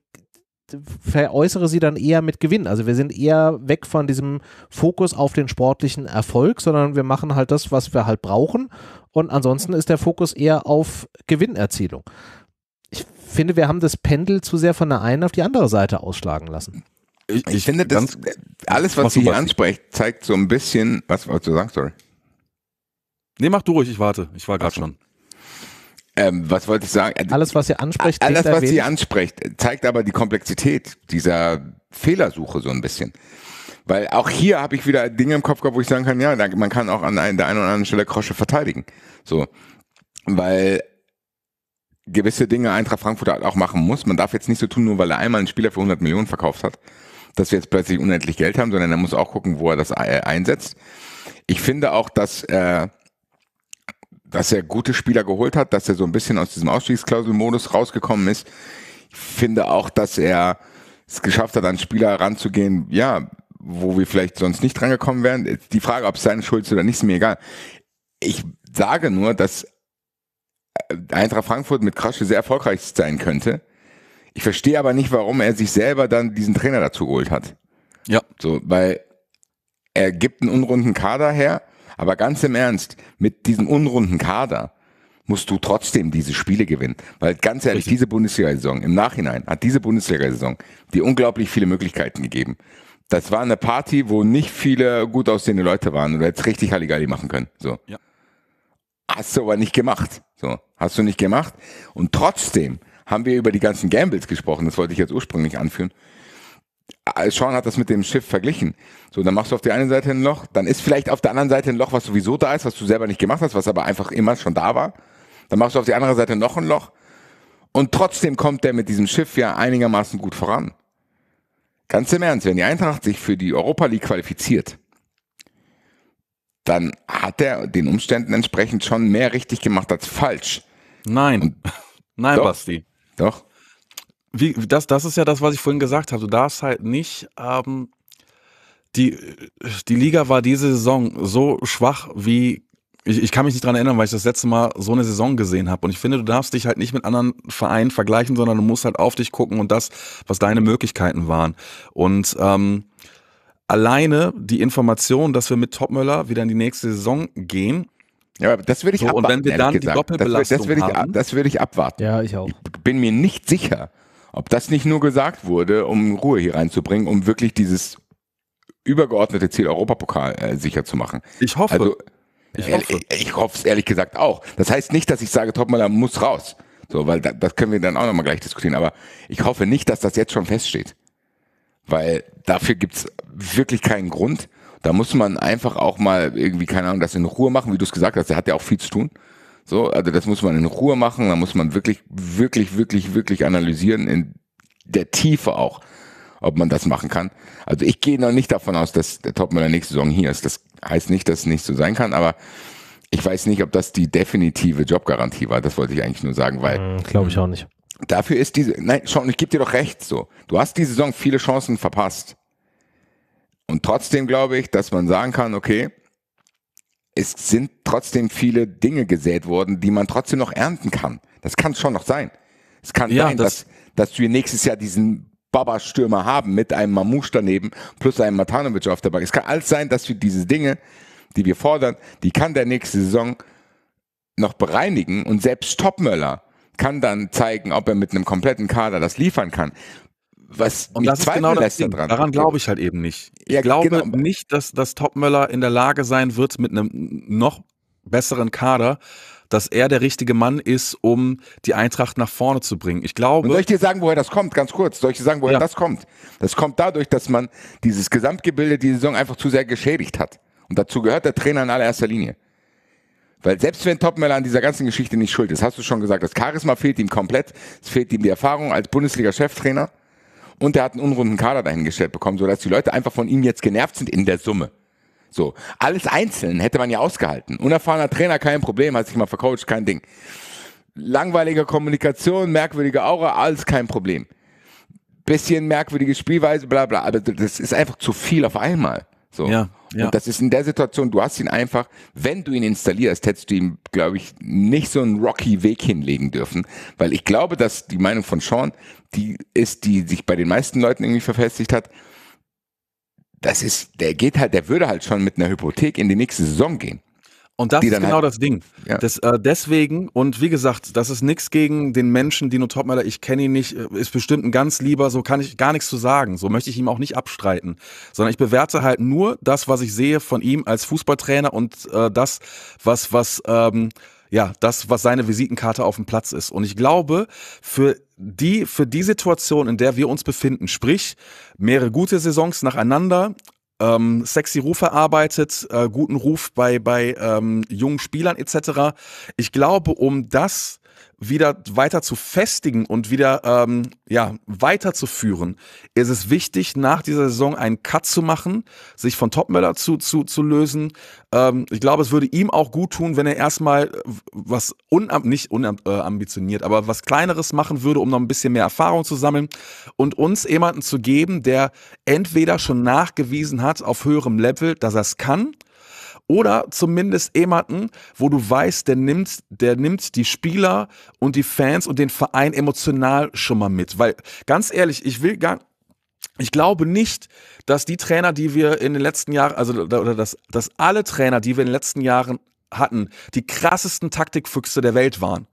veräußere sie dann eher mit Gewinn. Also wir sind eher weg von diesem Fokus auf den sportlichen Erfolg, sondern wir machen halt das, was wir halt brauchen. Und ansonsten ist der Fokus eher auf Gewinnerzielung ich finde, wir haben das Pendel zu sehr von der einen auf die andere Seite ausschlagen lassen. Ich, ich finde, das, alles, was, was sie hier anspricht, zeigt so ein bisschen, was wolltest du sagen, sorry? Nee, mach du ruhig, ich warte. Ich war gerade schon. Ähm, was wollte ich sagen? Äh, alles, was ihr ansprecht, alles, was sie anspricht, zeigt aber die Komplexität dieser Fehlersuche so ein bisschen. Weil auch hier habe ich wieder Dinge im Kopf gehabt, wo ich sagen kann, ja, man kann auch an der einen oder anderen Stelle Krosche verteidigen. So. Weil gewisse Dinge Eintracht Frankfurt halt auch machen muss. Man darf jetzt nicht so tun, nur weil er einmal einen Spieler für 100 Millionen verkauft hat, dass wir jetzt plötzlich unendlich Geld haben, sondern er muss auch gucken, wo er das äh, einsetzt. Ich finde auch, dass, er, äh, dass er gute Spieler geholt hat, dass er so ein bisschen aus diesem Ausstiegsklauselmodus rausgekommen ist. Ich finde auch, dass er es geschafft hat, an Spieler ranzugehen, ja, wo wir vielleicht sonst nicht rangekommen wären. Die Frage, ob es seine Schuld ist oder nicht, ist mir egal. Ich sage nur, dass äh, Eintracht Frankfurt mit Krasche sehr erfolgreich sein könnte. Ich verstehe aber nicht, warum er sich selber dann diesen Trainer dazu geholt hat. Ja. So, weil er gibt einen unrunden Kader her, aber ganz im Ernst, mit diesem unrunden Kader musst du trotzdem diese Spiele gewinnen. Weil ganz ehrlich, Richtig. diese Bundesliga-Saison im Nachhinein hat diese Bundesliga-Saison dir unglaublich viele Möglichkeiten gegeben. Das war eine Party, wo nicht viele gut aussehende Leute waren. Du hättest richtig Halligalli machen können. So. Ja. Hast du aber nicht gemacht. So, hast du nicht gemacht. Und trotzdem haben wir über die ganzen Gambles gesprochen. Das wollte ich jetzt ursprünglich anführen. Ah, Sean hat das mit dem Schiff verglichen. So, dann machst du auf der einen Seite ein Loch, dann ist vielleicht auf der anderen Seite ein Loch, was sowieso da ist, was du selber nicht gemacht hast, was aber einfach immer schon da war. Dann machst du auf die andere Seite noch ein Loch. Und trotzdem kommt der mit diesem Schiff ja einigermaßen gut voran. Ganz im Ernst, wenn die Eintracht sich für die Europa League qualifiziert, dann hat er den Umständen entsprechend schon mehr richtig gemacht als falsch. Nein. Und Nein, doch, Basti. Doch. Wie, das, das ist ja das, was ich vorhin gesagt habe. Du darfst halt nicht ähm, die, die Liga war diese Saison so schwach wie. Ich, ich kann mich nicht dran erinnern, weil ich das letzte Mal so eine Saison gesehen habe. Und ich finde, du darfst dich halt nicht mit anderen Vereinen vergleichen, sondern du musst halt auf dich gucken und das, was deine Möglichkeiten waren. Und ähm, alleine die Information, dass wir mit Topmöller wieder in die nächste Saison gehen. Ja, das würde ich so, abwarten. Und wenn wir dann gesagt. die Doppelbelastung das, das ich, haben. Das würde ich abwarten. Ja, ich auch. Ich bin mir nicht sicher, ob das nicht nur gesagt wurde, um Ruhe hier reinzubringen, um wirklich dieses übergeordnete Ziel Europapokal äh, sicher zu machen. Ich hoffe. Also, ich, ja. hoffe. ich, ich es ehrlich gesagt auch. Das heißt nicht, dass ich sage, Topmöller muss raus. So, weil da, das können wir dann auch nochmal gleich diskutieren. Aber ich hoffe nicht, dass das jetzt schon feststeht. Weil dafür gibt's wirklich keinen Grund. Da muss man einfach auch mal irgendwie, keine Ahnung, das in Ruhe machen, wie du es gesagt hast, der hat ja auch viel zu tun. So, also das muss man in Ruhe machen, da muss man wirklich, wirklich, wirklich, wirklich analysieren, in der Tiefe auch, ob man das machen kann. Also ich gehe noch nicht davon aus, dass der Topmüller nächste Saison hier ist. Das heißt nicht, dass es nicht so sein kann, aber ich weiß nicht, ob das die definitive Jobgarantie war. Das wollte ich eigentlich nur sagen, weil. Hm, Glaube ich auch nicht dafür ist diese, nein, schau, ich gebe dir doch recht so. Du hast die Saison viele Chancen verpasst. Und trotzdem glaube ich, dass man sagen kann, okay, es sind trotzdem viele Dinge gesät worden, die man trotzdem noch ernten kann. Das kann schon noch sein. Es kann ja, sein, das dass, dass wir nächstes Jahr diesen Baba-Stürmer haben mit einem Mamouche daneben plus einem Matanovic auf der Bank. Es kann alles sein, dass wir diese Dinge, die wir fordern, die kann der nächste Saison noch bereinigen und selbst Topmöller kann dann zeigen, ob er mit einem kompletten Kader das liefern kann. Was und das ist genau das Ding. Dran. daran glaube ich halt eben nicht. Ich ja, glaube genau. nicht, dass, dass Topmöller in der Lage sein wird, mit einem noch besseren Kader dass er der richtige Mann ist, um die Eintracht nach vorne zu bringen. Ich glaube. Und soll ich dir sagen, woher das kommt? Ganz kurz. Soll ich dir sagen, woher ja. das kommt? Das kommt dadurch, dass man dieses Gesamtgebilde die Saison einfach zu sehr geschädigt hat. Und dazu gehört der Trainer in allererster Linie. Weil selbst wenn Topmeller an dieser ganzen Geschichte nicht schuld ist, hast du schon gesagt, das Charisma fehlt ihm komplett, es fehlt ihm die Erfahrung als Bundesliga-Cheftrainer und er hat einen unrunden Kader dahingestellt bekommen, sodass die Leute einfach von ihm jetzt genervt sind in der Summe. So, alles einzeln hätte man ja ausgehalten. Unerfahrener Trainer, kein Problem, hat sich mal vercoacht, kein Ding. Langweilige Kommunikation, merkwürdige Aura, alles kein Problem. Bisschen merkwürdige Spielweise, bla bla, aber das ist einfach zu viel auf einmal. So. Ja, ja. Und das ist in der Situation, du hast ihn einfach, wenn du ihn installierst, hättest du ihm, glaube ich, nicht so einen rocky Weg hinlegen dürfen, weil ich glaube, dass die Meinung von Sean, die ist, die sich bei den meisten Leuten irgendwie verfestigt hat, das ist, der geht halt, der würde halt schon mit einer Hypothek in die nächste Saison gehen. Und das ist genau halt, das Ding. Ja. Das, äh, deswegen, und wie gesagt, das ist nichts gegen den Menschen, Dino Topmeiler, ich kenne ihn nicht, äh, ist bestimmt ein ganz lieber, so kann ich gar nichts zu sagen, so möchte ich ihm auch nicht abstreiten, sondern ich bewerte halt nur das, was ich sehe von ihm als Fußballtrainer und äh, das, was, was, ähm, ja, das, was seine Visitenkarte auf dem Platz ist. Und ich glaube, für die, für die Situation, in der wir uns befinden, sprich mehrere gute Saisons nacheinander, ähm, sexy Ruf erarbeitet, äh, guten Ruf bei, bei ähm, jungen Spielern etc. Ich glaube, um das wieder weiter zu festigen und wieder ähm, ja, weiterzuführen, ist es wichtig, nach dieser Saison einen Cut zu machen, sich von Topmöller zu, zu, zu lösen. Ähm, ich glaube, es würde ihm auch gut tun, wenn er erstmal äh, was unamb nicht unambitioniert, äh, aber was Kleineres machen würde, um noch ein bisschen mehr Erfahrung zu sammeln und uns jemanden zu geben, der entweder schon nachgewiesen hat auf höherem Level, dass er es kann, oder zumindest jemanden, wo du weißt, der nimmt, der nimmt die Spieler und die Fans und den Verein emotional schon mal mit. Weil ganz ehrlich, ich will gar, ich glaube nicht, dass die Trainer, die wir in den letzten Jahren, also oder dass, dass alle Trainer, die wir in den letzten Jahren hatten, die krassesten Taktikfüchse der Welt waren.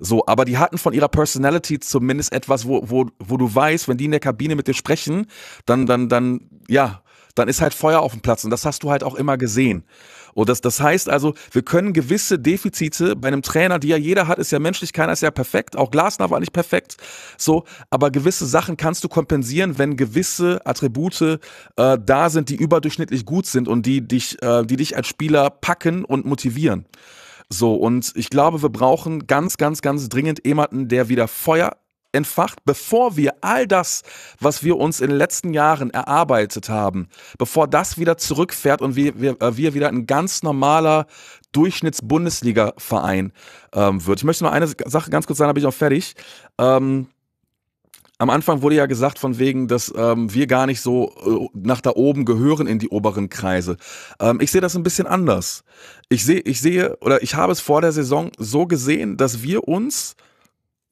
So, aber die hatten von ihrer Personality zumindest etwas, wo, wo, wo du weißt, wenn die in der Kabine mit dir sprechen, dann, dann, dann, ja, dann ist halt Feuer auf dem Platz. Und das hast du halt auch immer gesehen. Und das, das heißt also, wir können gewisse Defizite bei einem Trainer, die ja jeder hat, ist ja menschlich, keiner ist ja perfekt, auch Glasner war nicht perfekt, so, aber gewisse Sachen kannst du kompensieren, wenn gewisse Attribute äh, da sind, die überdurchschnittlich gut sind und die dich, äh, die dich als Spieler packen und motivieren. So, und ich glaube, wir brauchen ganz, ganz, ganz dringend jemanden, der wieder Feuer entfacht, bevor wir all das, was wir uns in den letzten Jahren erarbeitet haben, bevor das wieder zurückfährt und wir, wir, äh, wir wieder ein ganz normaler Durchschnitts-Bundesliga-Verein ähm, wird. Ich möchte noch eine Sache ganz kurz sagen, da bin ich auch fertig. Ähm, am Anfang wurde ja gesagt von wegen, dass ähm, wir gar nicht so äh, nach da oben gehören in die oberen Kreise. Ähm, ich sehe das ein bisschen anders. Ich sehe, ich sehe oder ich habe es vor der Saison so gesehen, dass wir uns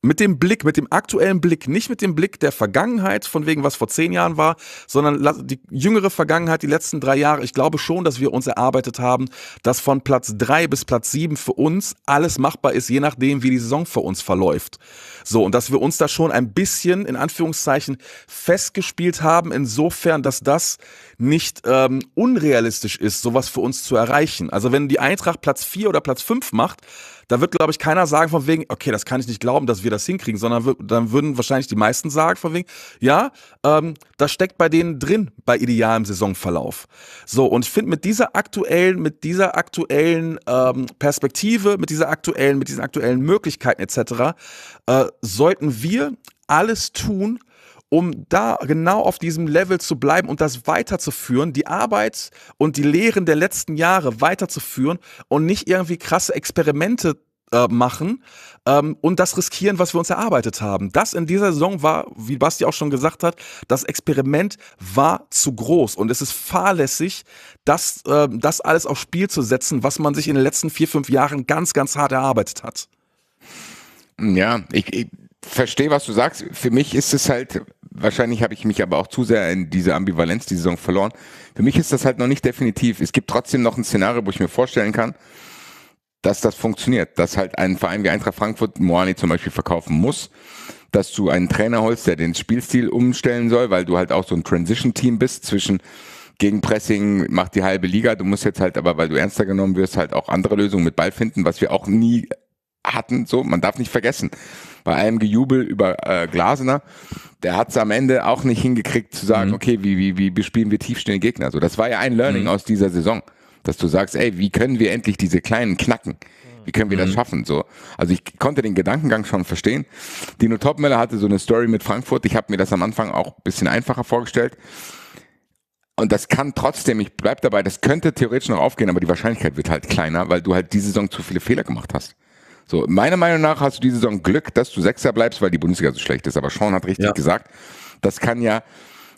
mit dem Blick, mit dem aktuellen Blick, nicht mit dem Blick der Vergangenheit, von wegen was vor zehn Jahren war, sondern die jüngere Vergangenheit, die letzten drei Jahre. Ich glaube schon, dass wir uns erarbeitet haben, dass von Platz drei bis Platz sieben für uns alles machbar ist, je nachdem, wie die Saison für uns verläuft. So, und dass wir uns da schon ein bisschen, in Anführungszeichen, festgespielt haben, insofern, dass das nicht ähm, unrealistisch ist, sowas für uns zu erreichen. Also wenn die Eintracht Platz vier oder Platz fünf macht, da wird, glaube ich, keiner sagen von wegen, okay, das kann ich nicht glauben, dass wir das hinkriegen, sondern dann würden wahrscheinlich die meisten sagen von wegen, ja, ähm, das steckt bei denen drin, bei idealem Saisonverlauf. So, und ich finde mit dieser aktuellen, mit dieser aktuellen ähm, Perspektive, mit dieser aktuellen, mit diesen aktuellen Möglichkeiten etc., äh, sollten wir alles tun, um da genau auf diesem Level zu bleiben und das weiterzuführen, die Arbeit und die Lehren der letzten Jahre weiterzuführen und nicht irgendwie krasse Experimente äh, machen ähm, und das riskieren, was wir uns erarbeitet haben. Das in dieser Saison war, wie Basti auch schon gesagt hat, das Experiment war zu groß und es ist fahrlässig, das, äh, das alles aufs Spiel zu setzen, was man sich in den letzten vier, fünf Jahren ganz, ganz hart erarbeitet hat. Ja, ich, ich verstehe, was du sagst. Für mich ist es halt, wahrscheinlich habe ich mich aber auch zu sehr in diese Ambivalenz die Saison verloren. Für mich ist das halt noch nicht definitiv. Es gibt trotzdem noch ein Szenario, wo ich mir vorstellen kann, dass das funktioniert, dass halt ein Verein wie Eintracht Frankfurt Moani zum Beispiel verkaufen muss, dass du einen Trainer holst, der den Spielstil umstellen soll, weil du halt auch so ein Transition-Team bist zwischen Gegenpressing macht die halbe Liga. Du musst jetzt halt aber, weil du ernster genommen wirst, halt auch andere Lösungen mit Ball finden, was wir auch nie hatten. So, man darf nicht vergessen, bei allem Gejubel über äh, Glasener, der hat es am Ende auch nicht hingekriegt zu sagen, mhm. okay, wie, wie, wie bespielen wir tiefstehende Gegner? So, das war ja ein Learning mhm. aus dieser Saison, dass du sagst, ey, wie können wir endlich diese kleinen knacken? Wie können wir mhm. das schaffen? So, also ich konnte den Gedankengang schon verstehen. Dino Topmeller hatte so eine Story mit Frankfurt. Ich habe mir das am Anfang auch ein bisschen einfacher vorgestellt. Und das kann trotzdem, ich bleib dabei, das könnte theoretisch noch aufgehen, aber die Wahrscheinlichkeit wird halt kleiner, weil du halt diese Saison zu viele Fehler gemacht hast. So, meiner Meinung nach hast du diese Saison Glück, dass du Sechser bleibst, weil die Bundesliga so schlecht ist. Aber Sean hat richtig ja. gesagt, das kann ja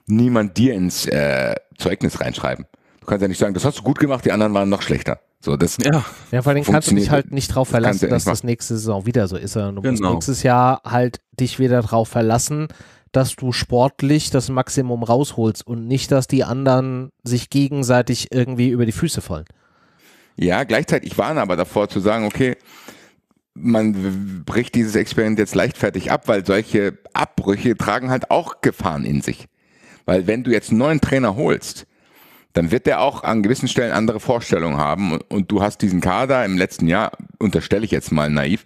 niemand dir ins äh, Zeugnis reinschreiben. Du kannst ja nicht sagen, das hast du gut gemacht, die anderen waren noch schlechter. So, das ja. ja, vor allem kannst du dich halt nicht drauf verlassen, das dass das nächste Saison wieder so ist. Du genau. musst nächstes Jahr halt dich wieder drauf verlassen, dass du sportlich das Maximum rausholst und nicht, dass die anderen sich gegenseitig irgendwie über die Füße fallen. Ja, gleichzeitig waren aber davor zu sagen, okay, man bricht dieses Experiment jetzt leichtfertig ab, weil solche Abbrüche tragen halt auch Gefahren in sich. Weil wenn du jetzt einen neuen Trainer holst, dann wird der auch an gewissen Stellen andere Vorstellungen haben und du hast diesen Kader im letzten Jahr, unterstelle ich jetzt mal naiv,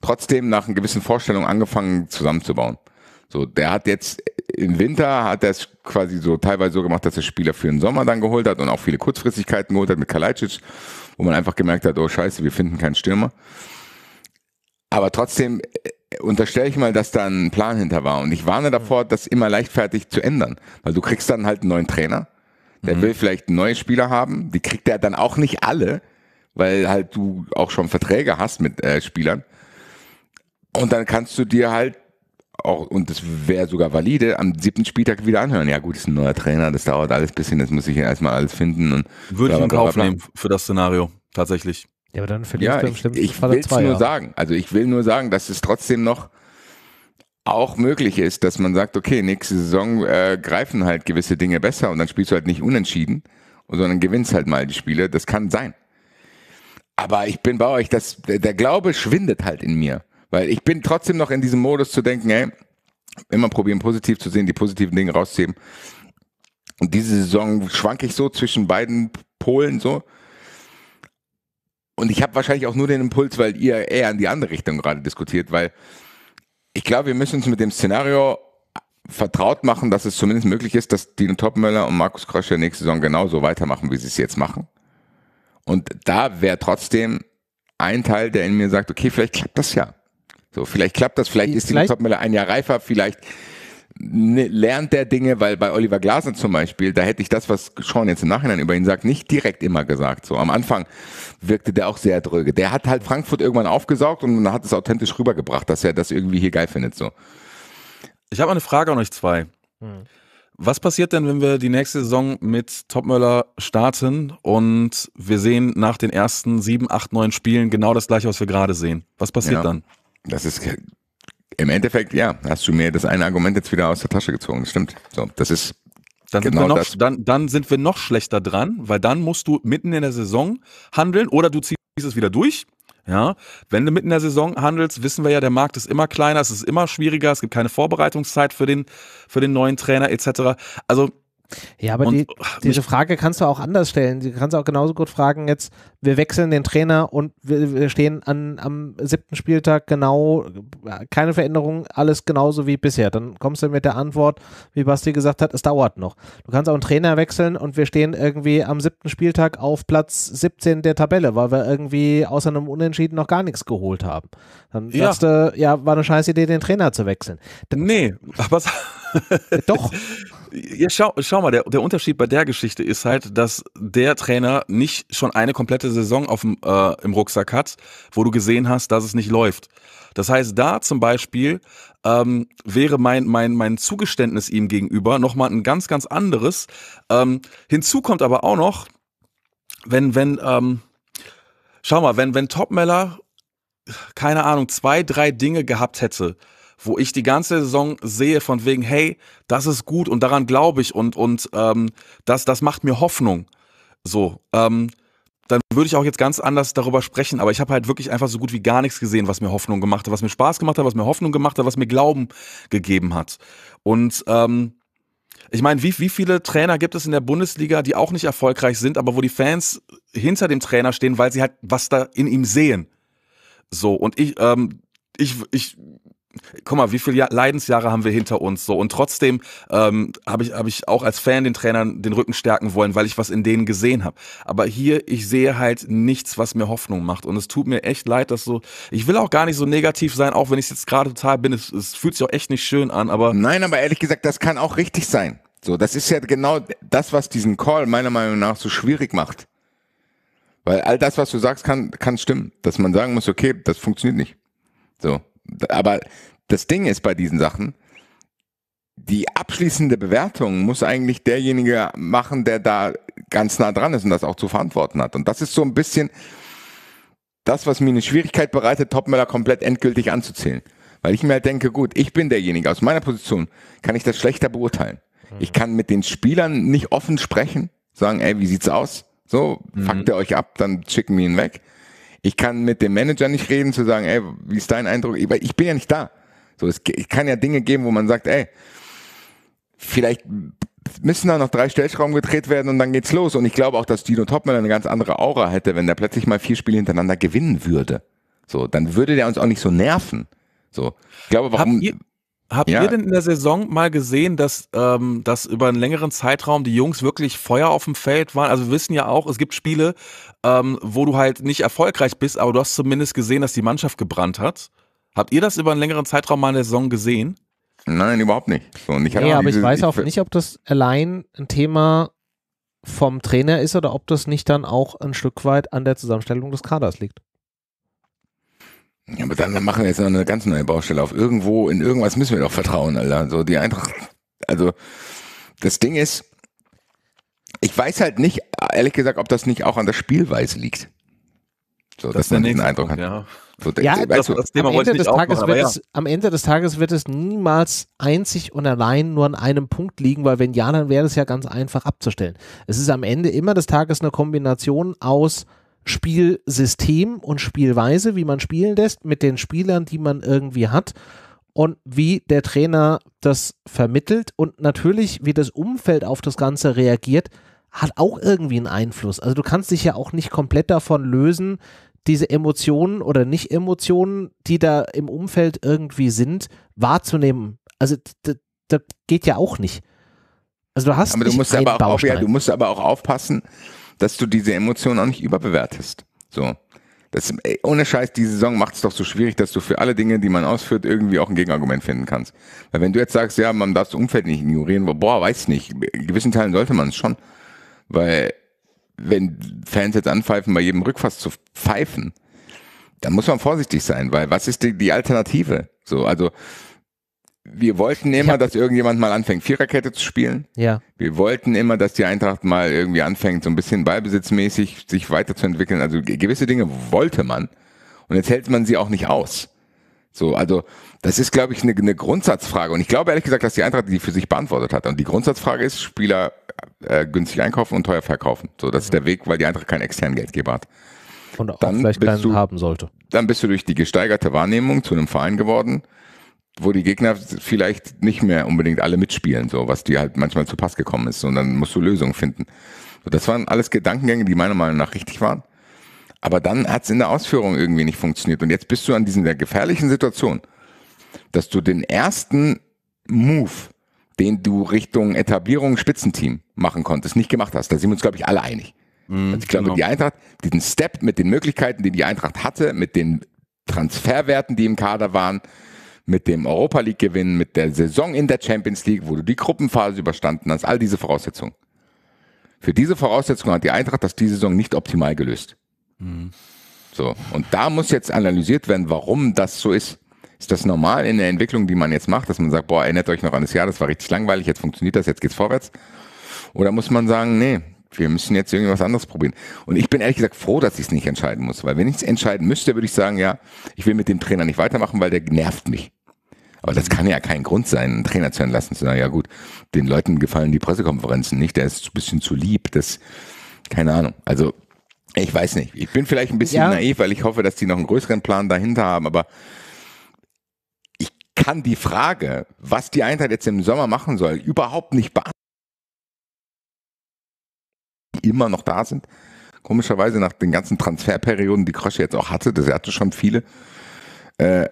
trotzdem nach einer gewissen Vorstellung angefangen zusammenzubauen. So, der hat jetzt im Winter hat er es quasi so teilweise so gemacht, dass er Spieler für den Sommer dann geholt hat und auch viele Kurzfristigkeiten geholt hat mit Kalajdzic, wo man einfach gemerkt hat, oh Scheiße, wir finden keinen Stürmer. Aber trotzdem äh, unterstelle ich mal, dass da ein Plan hinter war. Und ich warne mhm. davor, das immer leichtfertig zu ändern. Weil du kriegst dann halt einen neuen Trainer, der mhm. will vielleicht neue Spieler haben, die kriegt er dann auch nicht alle, weil halt du auch schon Verträge hast mit äh, Spielern. Und dann kannst du dir halt auch, und das wäre sogar valide, am siebten Spieltag wieder anhören. Ja, gut, ist ein neuer Trainer, das dauert alles bisschen, das muss ich erstmal alles finden. Und Würde ich in Kauf nehmen für das Szenario, tatsächlich. Ja, aber dann verlierst ja, du im schlimmsten ich, ich Falle zwei nur sagen. Also ich will nur sagen, dass es trotzdem noch auch möglich ist, dass man sagt, okay, nächste Saison äh, greifen halt gewisse Dinge besser und dann spielst du halt nicht unentschieden, sondern gewinnst halt mal die Spiele. Das kann sein. Aber ich bin bei euch, das, der Glaube schwindet halt in mir. Weil ich bin trotzdem noch in diesem Modus zu denken, ey, immer probieren, positiv zu sehen, die positiven Dinge rauszuheben. Und diese Saison schwanke ich so zwischen beiden Polen so und ich habe wahrscheinlich auch nur den Impuls, weil ihr eher in die andere Richtung gerade diskutiert, weil ich glaube, wir müssen uns mit dem Szenario vertraut machen, dass es zumindest möglich ist, dass Dino Topmöller und Markus Kröscher nächste Saison genauso weitermachen, wie sie es jetzt machen. Und da wäre trotzdem ein Teil, der in mir sagt, okay, vielleicht klappt das ja. So, vielleicht klappt das, vielleicht ist Dino Topmöller ein Jahr reifer, vielleicht ne, lernt der Dinge, weil bei Oliver Glaser zum Beispiel, da hätte ich das, was Sean jetzt im Nachhinein über ihn sagt, nicht direkt immer gesagt. So am Anfang wirkte der auch sehr dröge. Der hat halt Frankfurt irgendwann aufgesaugt und hat es authentisch rübergebracht, dass er das irgendwie hier geil findet. So. Ich habe eine Frage an euch zwei. Hm. Was passiert denn, wenn wir die nächste Saison mit Topmöller starten und wir sehen nach den ersten sieben, acht, neun Spielen genau das gleiche, was wir gerade sehen? Was passiert ja. dann? Das ist im Endeffekt, ja, hast du mir das eine Argument jetzt wieder aus der Tasche gezogen. Das stimmt. So, das ist dann, genau sind wir genau noch, das. Dann, dann sind wir noch schlechter dran, weil dann musst du mitten in der Saison handeln oder du ziehst es wieder durch. Ja, wenn du mitten in der Saison handelst, wissen wir ja, der Markt ist immer kleiner, es ist immer schwieriger, es gibt keine Vorbereitungszeit für den, für den neuen Trainer etc. Also ja, aber die, diese Frage kannst du auch anders stellen. Du kannst auch genauso gut fragen, jetzt, wir wechseln den Trainer und wir, wir stehen an, am siebten Spieltag genau, äh, keine Veränderung, alles genauso wie bisher. Dann kommst du mit der Antwort, wie Basti gesagt hat, es dauert noch. Du kannst auch einen Trainer wechseln und wir stehen irgendwie am siebten Spieltag auf Platz 17 der Tabelle, weil wir irgendwie außer einem Unentschieden noch gar nichts geholt haben. Dann ja. sagst du, ja, war eine scheiß Idee, den Trainer zu wechseln. Dann, nee, aber... Doch. Ja, schau, schau mal, der, der Unterschied bei der Geschichte ist halt, dass der Trainer nicht schon eine komplette Saison auf dem, äh, im Rucksack hat, wo du gesehen hast, dass es nicht läuft. Das heißt, da zum Beispiel ähm, wäre mein, mein, mein Zugeständnis ihm gegenüber nochmal ein ganz, ganz anderes. Ähm, hinzu kommt aber auch noch, wenn, wenn, ähm, schau mal, wenn, wenn Topmeller, keine Ahnung, zwei, drei Dinge gehabt hätte, wo ich die ganze Saison sehe von wegen, hey, das ist gut und daran glaube ich und, und ähm, das, das macht mir Hoffnung. So, ähm, dann würde ich auch jetzt ganz anders darüber sprechen. Aber ich habe halt wirklich einfach so gut wie gar nichts gesehen, was mir Hoffnung gemacht hat, was mir Spaß gemacht hat, was mir Hoffnung gemacht hat, was mir Glauben gegeben hat. Und ähm, ich meine, wie, wie viele Trainer gibt es in der Bundesliga, die auch nicht erfolgreich sind, aber wo die Fans hinter dem Trainer stehen, weil sie halt was da in ihm sehen. So, und ich, ähm, ich, ich guck mal, wie viele Leidensjahre haben wir hinter uns so und trotzdem ähm, habe ich habe ich auch als Fan den Trainern den Rücken stärken wollen, weil ich was in denen gesehen habe. Aber hier ich sehe halt nichts, was mir Hoffnung macht und es tut mir echt leid, dass so ich will auch gar nicht so negativ sein, auch wenn ich jetzt gerade total bin. Es, es fühlt sich auch echt nicht schön an, aber nein, aber ehrlich gesagt, das kann auch richtig sein. So, das ist ja genau das, was diesen Call meiner Meinung nach so schwierig macht. Weil all das, was du sagst, kann, kann stimmen. Dass man sagen muss, okay, das funktioniert nicht. So aber das Ding ist bei diesen Sachen, die abschließende Bewertung muss eigentlich derjenige machen, der da ganz nah dran ist und das auch zu verantworten hat. Und das ist so ein bisschen das, was mir eine Schwierigkeit bereitet, Topmöller komplett endgültig anzuzählen. Weil ich mir halt denke, gut, ich bin derjenige, aus meiner Position kann ich das schlechter beurteilen. Mhm. Ich kann mit den Spielern nicht offen sprechen, sagen, ey, wie sieht's aus? So, mhm. fuckt ihr euch ab, dann schicken wir ihn weg. Ich kann mit dem Manager nicht reden, zu sagen, ey, wie ist dein Eindruck? Ich, bin ja nicht da. So, es kann ja Dinge geben, wo man sagt, ey, vielleicht müssen da noch drei Stellschrauben gedreht werden und dann geht's los. Und ich glaube auch, dass Dino Topmüller eine ganz andere Aura hätte, wenn der plötzlich mal vier Spiele hintereinander gewinnen würde. So, dann würde der uns auch nicht so nerven. So, ich glaube, warum. Habt ja. ihr denn in der Saison mal gesehen, dass, ähm, dass über einen längeren Zeitraum die Jungs wirklich Feuer auf dem Feld waren? Also wir wissen ja auch, es gibt Spiele, ähm, wo du halt nicht erfolgreich bist, aber du hast zumindest gesehen, dass die Mannschaft gebrannt hat. Habt ihr das über einen längeren Zeitraum mal in der Saison gesehen? Nein, überhaupt nicht. So, und ich nee, aber diese, ich weiß auch ich, nicht, ob das allein ein Thema vom Trainer ist oder ob das nicht dann auch ein Stück weit an der Zusammenstellung des Kaders liegt. Ja, aber dann machen wir jetzt noch eine ganz neue Baustelle auf. Irgendwo, in irgendwas müssen wir doch vertrauen, Alter. So, die Eintracht, also, das Ding ist, ich weiß halt nicht, ehrlich gesagt, ob das nicht auch an der Spielweise liegt. So, das dass man den Eindruck Punkt, hat. Ja. das, das am, Ende des Tages am Ende des Tages wird es niemals einzig und allein nur an einem Punkt liegen, weil wenn ja, dann wäre es ja ganz einfach abzustellen. Es ist am Ende immer des Tages eine Kombination aus Spielsystem und Spielweise, wie man spielen lässt, mit den Spielern, die man irgendwie hat und wie der Trainer das vermittelt und natürlich, wie das Umfeld auf das Ganze reagiert, hat auch irgendwie einen Einfluss. Also du kannst dich ja auch nicht komplett davon lösen, diese Emotionen oder Nicht-Emotionen, die da im Umfeld irgendwie sind, wahrzunehmen. Also das geht ja auch nicht. Also du hast aber du musst aber auch, auch ja, du musst aber auch aufpassen, dass du diese Emotionen auch nicht überbewertest. So. Das, ey, ohne Scheiß, die Saison macht es doch so schwierig, dass du für alle Dinge, die man ausführt, irgendwie auch ein Gegenargument finden kannst. Weil wenn du jetzt sagst, ja, man darf das Umfeld nicht ignorieren, boah, weiß nicht, in gewissen Teilen sollte man es schon. Weil wenn Fans jetzt anpfeifen, bei jedem Rückfass zu pfeifen, dann muss man vorsichtig sein, weil was ist die, die Alternative? So, also wir wollten immer, dass irgendjemand mal anfängt, Viererkette zu spielen. Ja. Wir wollten immer, dass die Eintracht mal irgendwie anfängt, so ein bisschen ballbesitzmäßig sich weiterzuentwickeln. Also gewisse Dinge wollte man. Und jetzt hält man sie auch nicht aus. So, also das ist, glaube ich, eine, eine Grundsatzfrage. Und ich glaube ehrlich gesagt, dass die Eintracht die für sich beantwortet hat. Und die Grundsatzfrage ist, Spieler äh, günstig einkaufen und teuer verkaufen. So, das mhm. ist der Weg, weil die Eintracht keinen externen Geldgeber hat. Und auch dann vielleicht keinen du, haben sollte. Dann bist du durch die gesteigerte Wahrnehmung zu einem Verein geworden, wo die Gegner vielleicht nicht mehr unbedingt alle mitspielen, so was dir halt manchmal zu Pass gekommen ist. sondern musst du Lösungen finden. So, das waren alles Gedankengänge, die meiner Meinung nach richtig waren. Aber dann hat es in der Ausführung irgendwie nicht funktioniert. Und jetzt bist du an dieser gefährlichen Situation, dass du den ersten Move, den du Richtung Etablierung Spitzenteam machen konntest, nicht gemacht hast. Da sind wir uns, glaube ich, alle einig. Mm, also ich glaube, genau. die Eintracht, diesen Step mit den Möglichkeiten, die die Eintracht hatte, mit den Transferwerten, die im Kader waren, mit dem Europa League Gewinn, mit der Saison in der Champions League, wo du die Gruppenphase überstanden hast, all diese Voraussetzungen. Für diese Voraussetzungen hat die Eintracht das die Saison nicht optimal gelöst. Mhm. So. Und da muss jetzt analysiert werden, warum das so ist. Ist das normal in der Entwicklung, die man jetzt macht, dass man sagt, boah, erinnert euch noch an das Jahr, das war richtig langweilig, jetzt funktioniert das, jetzt geht's vorwärts? Oder muss man sagen, nee, wir müssen jetzt irgendwie was anderes probieren. Und ich bin ehrlich gesagt froh, dass ich es nicht entscheiden muss, weil wenn ich es entscheiden müsste, würde ich sagen, ja, ich will mit dem Trainer nicht weitermachen, weil der nervt mich. Aber das kann ja kein Grund sein, einen Trainer zu entlassen, zu sagen, ja gut, den Leuten gefallen die Pressekonferenzen nicht, der ist ein bisschen zu lieb, das, keine Ahnung. Also, ich weiß nicht. Ich bin vielleicht ein bisschen ja. naiv, weil ich hoffe, dass die noch einen größeren Plan dahinter haben, aber ich kann die Frage, was die Eintracht jetzt im Sommer machen soll, überhaupt nicht beantworten. Die immer noch da sind. Komischerweise nach den ganzen Transferperioden, die Krosche jetzt auch hatte, das hatte schon viele. Äh,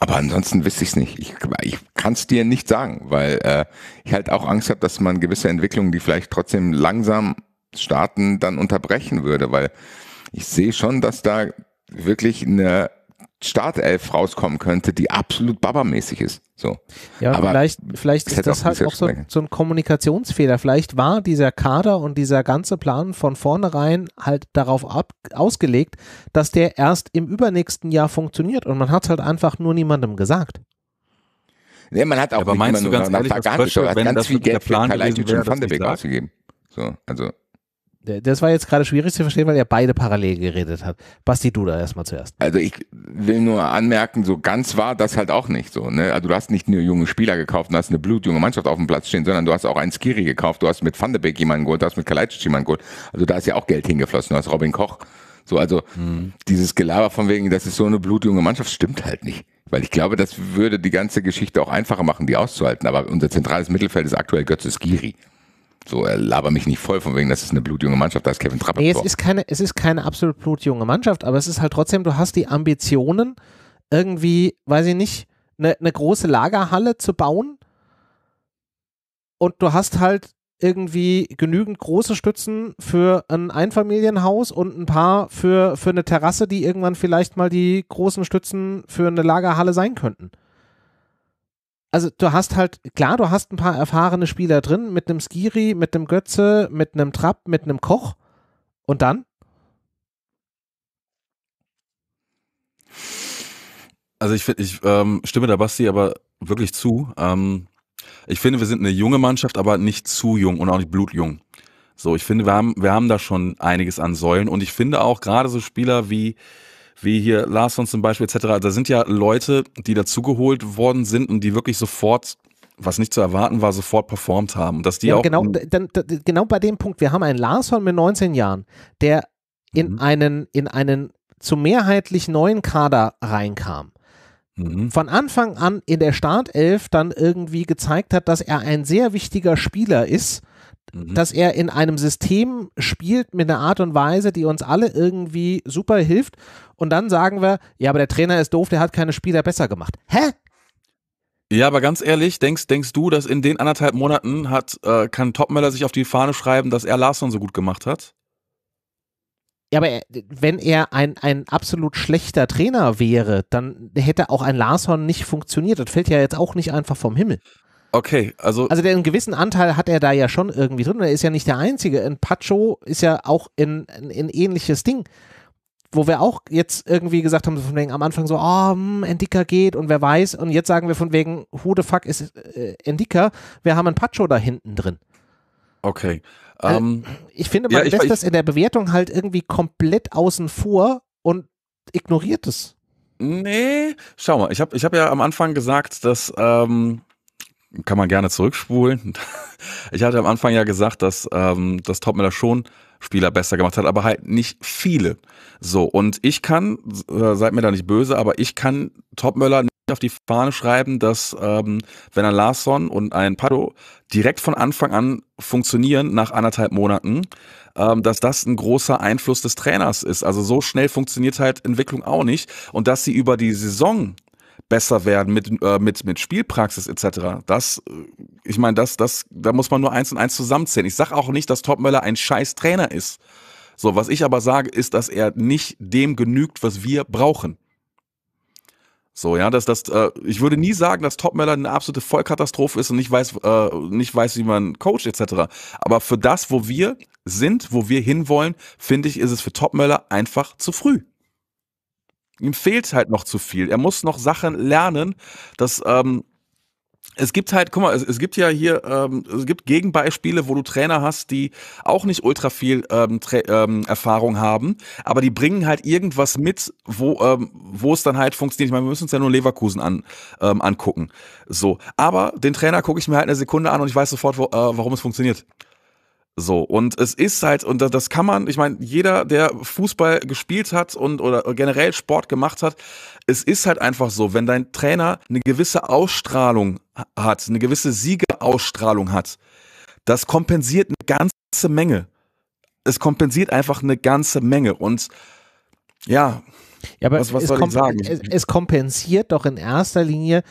aber ansonsten wüsste ich es nicht. Ich, ich kann es dir nicht sagen, weil äh, ich halt auch Angst habe, dass man gewisse Entwicklungen, die vielleicht trotzdem langsam starten, dann unterbrechen würde, weil ich sehe schon, dass da wirklich eine Startelf rauskommen könnte, die absolut babamäßig ist. So. Ja, aber vielleicht, vielleicht ist das halt auch so, so, ein Kommunikationsfehler. Vielleicht war dieser Kader und dieser ganze Plan von vornherein halt darauf ab, ausgelegt, dass der erst im übernächsten Jahr funktioniert und man hat es halt einfach nur niemandem gesagt. Nee, man hat auch ja, aber meinst du ganz ehrlich, nach ehrlich, Garnisch, hat ganz viel Geld für Kalajdzic und Van der Weg ausgegeben. So, also das war jetzt gerade schwierig zu verstehen, weil er beide parallel geredet hat. Basti, du da erstmal zuerst. Also ich will nur anmerken, so ganz war das halt auch nicht so. Ne? Also du hast nicht nur junge Spieler gekauft und hast eine blutjunge Mannschaft auf dem Platz stehen, sondern du hast auch einen Skiri gekauft, du hast mit Van de Beek jemanden geholt, du hast mit Kalajdzic jemanden geholt. Also da ist ja auch Geld hingeflossen, du hast Robin Koch. So, also mhm. dieses Gelaber von wegen, das ist so eine blutjunge Mannschaft, stimmt halt nicht. Weil ich glaube, das würde die ganze Geschichte auch einfacher machen, die auszuhalten. Aber unser zentrales Mittelfeld ist aktuell Götze Skiri. So, äh, laber mich nicht voll von wegen, das ist eine blutjunge Mannschaft, da ist Kevin Trapp. Nee, es ist, keine, es ist keine absolut blutjunge Mannschaft, aber es ist halt trotzdem, du hast die Ambitionen, irgendwie, weiß ich nicht, eine, eine große Lagerhalle zu bauen und du hast halt irgendwie genügend große Stützen für ein Einfamilienhaus und ein paar für, für eine Terrasse, die irgendwann vielleicht mal die großen Stützen für eine Lagerhalle sein könnten also du hast halt, klar, du hast ein paar erfahrene Spieler drin, mit einem Skiri, mit einem Götze, mit einem Trapp, mit einem Koch. Und dann? Also ich, ich ähm, stimme da Basti aber wirklich zu. Ähm, ich finde, wir sind eine junge Mannschaft, aber nicht zu jung und auch nicht blutjung. So, ich finde, wir haben, wir haben da schon einiges an Säulen. Und ich finde auch gerade so Spieler wie wie hier Larson zum Beispiel etc. Da sind ja Leute, die dazugeholt worden sind und die wirklich sofort was nicht zu erwarten war, sofort performt haben. Dass die ja, auch genau, dann, genau bei dem Punkt, wir haben einen Larson mit 19 Jahren, der in mhm. einen, in einen zu mehrheitlich neuen Kader reinkam. Mhm. Von Anfang an in der Startelf dann irgendwie gezeigt hat, dass er ein sehr wichtiger Spieler ist Mhm. dass er in einem System spielt mit einer Art und Weise, die uns alle irgendwie super hilft. Und dann sagen wir, ja, aber der Trainer ist doof, der hat keine Spieler besser gemacht. Hä? Ja, aber ganz ehrlich, denkst, denkst du, dass in den anderthalb Monaten hat, äh, kann Topmöller sich auf die Fahne schreiben, dass er Larsson so gut gemacht hat? Ja, aber äh, wenn er ein, ein absolut schlechter Trainer wäre, dann hätte auch ein Larsson nicht funktioniert. Das fällt ja jetzt auch nicht einfach vom Himmel. Okay, also. Also den gewissen Anteil hat er da ja schon irgendwie drin. Er ist ja nicht der Einzige. Ein Pacho ist ja auch ein in, in ähnliches Ding, wo wir auch jetzt irgendwie gesagt haben, von wegen am Anfang so, oh, ah, mh, hm, Endika geht und wer weiß. Und jetzt sagen wir von wegen, who the fuck ist äh, Endika? Wir haben ein Pacho da hinten drin. Okay. Äh, ähm, also ich finde, man ja, ich, lässt ich, das in der Bewertung halt irgendwie komplett außen vor und ignoriert es. Nee, schau mal, ich habe ich hab ja am Anfang gesagt, dass. Ähm kann man gerne zurückspulen. Ich hatte am Anfang ja gesagt, dass, ähm, dass Topmiller schon Spieler besser gemacht hat, aber halt nicht viele. So, und ich kann, äh, seid mir da nicht böse, aber ich kann Topmöller nicht auf die Fahne schreiben, dass ähm, wenn ein Larsson und ein Pado direkt von Anfang an funktionieren nach anderthalb Monaten, ähm, dass das ein großer Einfluss des Trainers ist. Also so schnell funktioniert halt Entwicklung auch nicht. Und dass sie über die Saison besser werden mit, äh, mit, mit Spielpraxis etc. Das, äh, ich meine, das, das, da muss man nur eins und eins zusammenzählen. Ich sage auch nicht, dass Topmöller ein scheiß Trainer ist. So, was ich aber sage, ist, dass er nicht dem genügt, was wir brauchen. So, ja, dass das, äh, ich würde nie sagen, dass Topmöller eine absolute Vollkatastrophe ist und nicht weiß, äh, nicht weiß, wie man coacht, etc. Aber für das, wo wir sind, wo wir hinwollen, finde ich, ist es für Topmöller einfach zu früh. Ihm fehlt halt noch zu viel. Er muss noch Sachen lernen, dass ähm, es gibt halt, guck mal, es, es gibt ja hier, ähm, es gibt Gegenbeispiele, wo du Trainer hast, die auch nicht ultra viel ähm, ähm, Erfahrung haben, aber die bringen halt irgendwas mit, wo, ähm, wo es dann halt funktioniert. Ich meine, wir müssen uns ja nur Leverkusen an, ähm, angucken. So. Aber den Trainer gucke ich mir halt eine Sekunde an und ich weiß sofort, wo, äh, warum es funktioniert. So, und es ist halt, und das kann man, ich meine, jeder, der Fußball gespielt hat und oder generell Sport gemacht hat, es ist halt einfach so, wenn dein Trainer eine gewisse Ausstrahlung hat, eine gewisse Siegerausstrahlung hat, das kompensiert eine ganze Menge. Es kompensiert einfach eine ganze Menge. Und ja, ja aber was, was soll ich sagen? Es, es kompensiert doch in erster Linie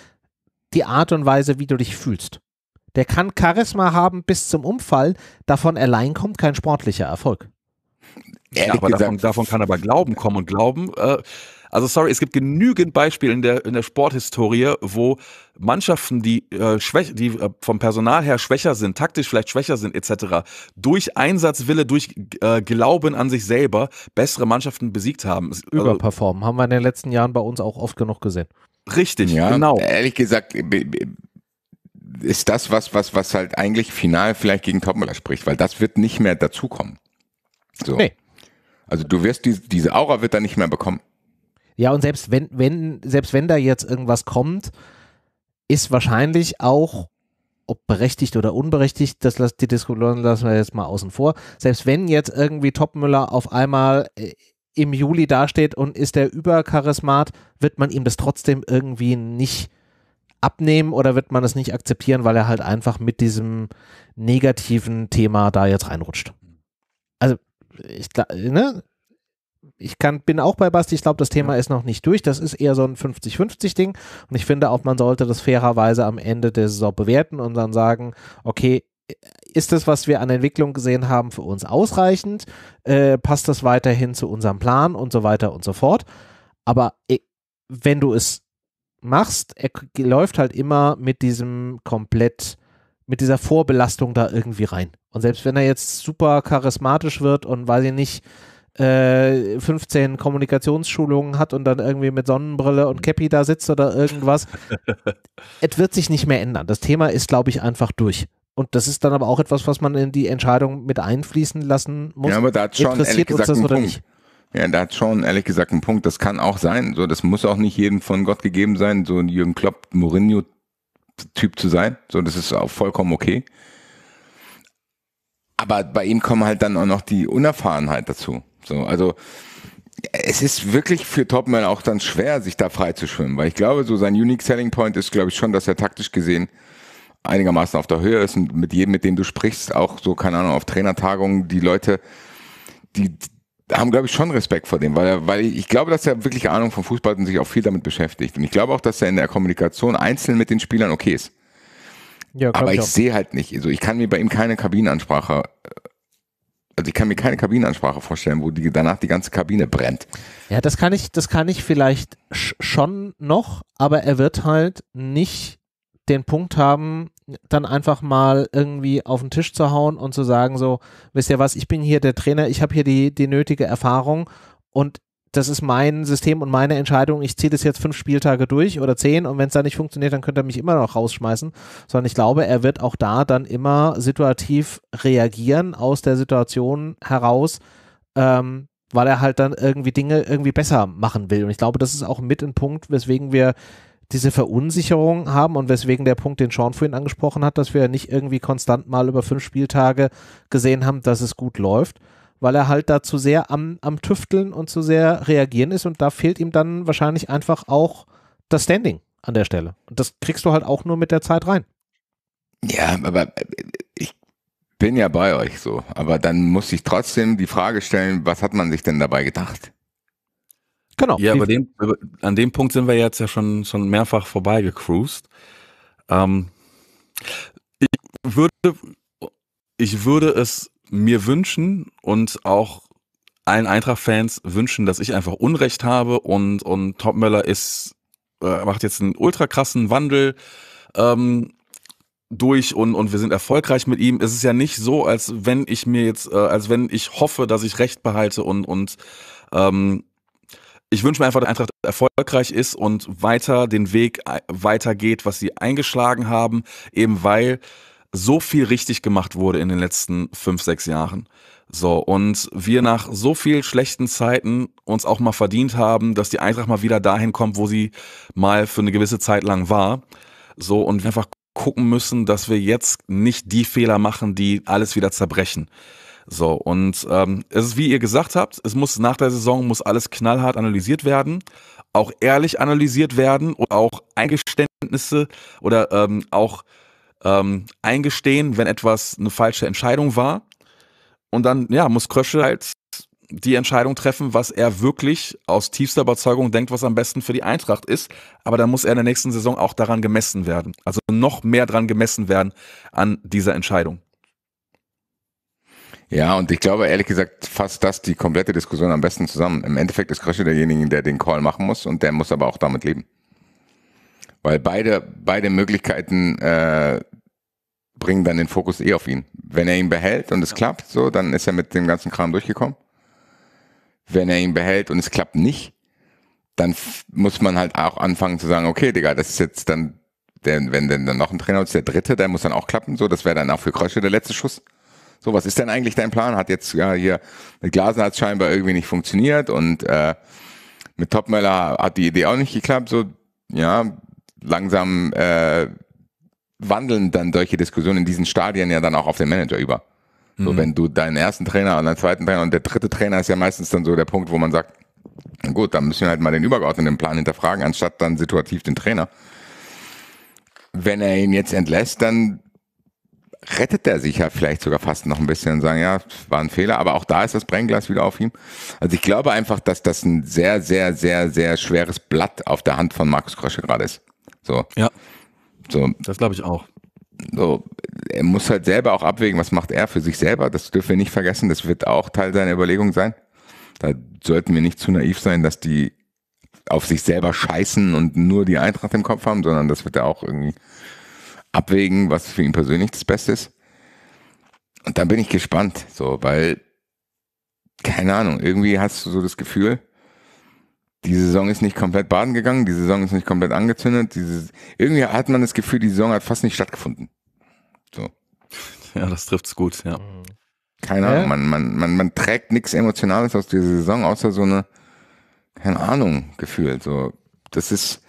die Art und Weise, wie du dich fühlst. Der kann Charisma haben bis zum Umfallen. Davon allein kommt kein sportlicher Erfolg. Ja, aber davon, davon, kann aber Glauben kommen und Glauben. Äh, also sorry, es gibt genügend Beispiele in der, in der Sporthistorie, wo Mannschaften, die, äh, schwäch, die äh, vom Personal her schwächer sind, taktisch vielleicht schwächer sind etc., durch Einsatzwille, durch äh, Glauben an sich selber bessere Mannschaften besiegt haben. Also Überperformen haben wir in den letzten Jahren bei uns auch oft genug gesehen. Richtig, ja, genau. Ehrlich gesagt, ist das was, was, was halt eigentlich final vielleicht gegen Topmüller spricht, weil das wird nicht mehr dazukommen. So. Nee. Also du wirst die, diese Aura wird er nicht mehr bekommen. Ja, und selbst wenn, wenn, selbst wenn da jetzt irgendwas kommt, ist wahrscheinlich auch, ob berechtigt oder unberechtigt, das las, die Diskussion lassen wir jetzt mal außen vor. Selbst wenn jetzt irgendwie Topmüller auf einmal äh, im Juli dasteht und ist der Übercharismat, wird man ihm das trotzdem irgendwie nicht äh, abnehmen oder wird man es nicht akzeptieren, weil er halt einfach mit diesem negativen Thema da jetzt reinrutscht? Also, ich, ne? ich kann, bin auch bei Basti, ich glaube, das Thema ist noch nicht durch. Das ist eher so ein 50-50-Ding. Und ich finde auch, man sollte das fairerweise am Ende der Saison bewerten und dann sagen, okay, ist das, was wir an Entwicklung gesehen haben, für uns ausreichend? Äh, passt das weiterhin zu unserem Plan und so weiter und so fort? Aber e, wenn du es machst, er läuft halt immer mit diesem komplett, mit dieser Vorbelastung da irgendwie rein. Und selbst wenn er jetzt super charismatisch wird und weiß ich nicht, 15 äh, Kommunikationsschulungen hat und dann irgendwie mit Sonnenbrille und Cappy da sitzt oder irgendwas, es wird sich nicht mehr ändern. Das Thema ist, glaube ich, einfach durch. Und das ist dann aber auch etwas, was man in die Entscheidung mit einfließen lassen muss. Ja, aber da hat schon, Interessiert uns das oder Punkt. nicht? Ja, da hat schon ehrlich gesagt einen Punkt. Das kann auch sein. So, das muss auch nicht jedem von Gott gegeben sein, so ein Jürgen Klopp, Mourinho-Typ zu sein. So, das ist auch vollkommen okay. Aber bei ihm kommen halt dann auch noch die Unerfahrenheit dazu. So, also es ist wirklich für Topman auch dann schwer, sich da frei zu schwimmen, weil ich glaube, so sein Unique Selling Point ist, glaube ich, schon, dass er taktisch gesehen einigermaßen auf der Höhe ist und mit jedem, mit dem du sprichst, auch so, keine Ahnung, auf Trainertagungen, die Leute, die, haben, glaube ich, schon Respekt vor dem, weil, er, weil ich glaube, dass er wirklich Ahnung von Fußball hat und sich auch viel damit beschäftigt. Und ich glaube auch, dass er in der Kommunikation einzeln mit den Spielern okay ist. Ja, Aber ich, ich sehe halt nicht, also ich kann mir bei ihm keine Kabinenansprache, äh, also ich kann mir keine Kabinenansprache vorstellen, wo die, danach die ganze Kabine brennt. Ja, das kann ich, das kann ich vielleicht schon noch, aber er wird halt nicht den Punkt haben, dann einfach mal irgendwie auf den Tisch zu hauen und zu sagen, so, wisst ihr was, ich bin hier der Trainer, ich habe hier die, die nötige Erfahrung und das ist mein System und meine Entscheidung, ich ziehe das jetzt fünf Spieltage durch oder zehn und wenn es da nicht funktioniert, dann könnte er mich immer noch rausschmeißen, sondern ich glaube, er wird auch da dann immer situativ reagieren aus der Situation heraus, ähm, weil er halt dann irgendwie Dinge irgendwie besser machen will. Und ich glaube, das ist auch mit ein Punkt, weswegen wir diese Verunsicherung haben und weswegen der Punkt, den Sean vorhin angesprochen hat, dass wir nicht irgendwie konstant mal über fünf Spieltage gesehen haben, dass es gut läuft, weil er halt da zu sehr am, am Tüfteln und zu sehr reagieren ist und da fehlt ihm dann wahrscheinlich einfach auch das Standing an der Stelle. Und das kriegst du halt auch nur mit der Zeit rein. Ja, aber ich bin ja bei euch so. Aber dann muss ich trotzdem die Frage stellen, was hat man sich denn dabei gedacht? Genau. Ja, über den, äh, an dem Punkt sind wir jetzt ja schon, schon mehrfach vorbeigecruised. Ähm, ich würde, ich würde es mir wünschen und auch allen Eintracht-Fans wünschen, dass ich einfach Unrecht habe und, und Topmöller ist, äh, macht jetzt einen ultra krassen Wandel ähm, durch und, und wir sind erfolgreich mit ihm. Es ist ja nicht so, als wenn ich mir jetzt, äh, als wenn ich hoffe, dass ich Recht behalte und, und ähm, ich wünsche mir einfach, dass Eintracht erfolgreich ist und weiter den Weg äh, weitergeht, was sie eingeschlagen haben, eben weil so viel richtig gemacht wurde in den letzten fünf, sechs Jahren. So, und wir nach so viel schlechten Zeiten uns auch mal verdient haben, dass die Eintracht mal wieder dahin kommt, wo sie mal für eine gewisse Zeit lang war. So, und wir einfach gucken müssen, dass wir jetzt nicht die Fehler machen, die alles wieder zerbrechen. So, und ähm, es ist, wie ihr gesagt habt, es muss nach der Saison muss alles knallhart analysiert werden, auch ehrlich analysiert werden und auch Eingeständnisse oder ähm, auch ähm, eingestehen, wenn etwas eine falsche Entscheidung war. Und dann, ja, muss Krösche halt die Entscheidung treffen, was er wirklich aus tiefster Überzeugung denkt, was am besten für die Eintracht ist. Aber dann muss er in der nächsten Saison auch daran gemessen werden. Also noch mehr daran gemessen werden an dieser Entscheidung. Ja, und ich glaube, ehrlich gesagt, fasst das die komplette Diskussion am besten zusammen. Im Endeffekt ist Krösche derjenige, der den Call machen muss und der muss aber auch damit leben. Weil beide, beide Möglichkeiten äh, bringen dann den Fokus eh auf ihn. Wenn er ihn behält und es ja. klappt, so, dann ist er mit dem ganzen Kram durchgekommen. Wenn er ihn behält und es klappt nicht, dann muss man halt auch anfangen zu sagen, okay, Digga, das ist jetzt dann, der, wenn denn dann noch ein Trainer ist, der dritte, der muss dann auch klappen, so, das wäre dann auch für Krösche der letzte Schuss. So, was ist denn eigentlich dein Plan? Hat jetzt ja hier mit Glasen hat scheinbar irgendwie nicht funktioniert und äh, mit Topmöller hat die Idee auch nicht geklappt. So, ja, langsam äh, wandeln dann solche Diskussionen in diesen Stadien ja dann auch auf den Manager über. So, mhm. wenn du deinen ersten Trainer und deinen zweiten Trainer und der dritte Trainer ist ja meistens dann so der Punkt, wo man sagt, gut, dann müssen wir halt mal den übergeordneten Plan hinterfragen, anstatt dann situativ den Trainer. Wenn er ihn jetzt entlässt, dann rettet er sich ja vielleicht sogar fast noch ein bisschen und sagen, ja, war ein Fehler, aber auch da ist das Brennglas wieder auf ihm. Also ich glaube einfach, dass das ein sehr, sehr, sehr, sehr schweres Blatt auf der Hand von Markus Krosche gerade ist. So. Ja. So. Das glaube ich auch. So, er muss halt selber auch abwägen, was macht er für sich selber. Das dürfen wir nicht vergessen. Das wird auch Teil seiner Überlegung sein. Da sollten wir nicht zu naiv sein, dass die auf sich selber scheißen und nur die Eintracht im Kopf haben, sondern das wird er auch irgendwie abwägen, was für ihn persönlich das Beste ist. Und dann bin ich gespannt, so, weil, keine Ahnung, irgendwie hast du so das Gefühl, die Saison ist nicht komplett baden gegangen, die Saison ist nicht komplett angezündet, dieses, irgendwie hat man das Gefühl, die Saison hat fast nicht stattgefunden. So. Ja, das trifft's gut, ja. Mhm. Keine Ahnung, man, man, man, man trägt nichts Emotionales aus dieser Saison, außer so eine, keine Ahnung, Gefühl, so. Das ist,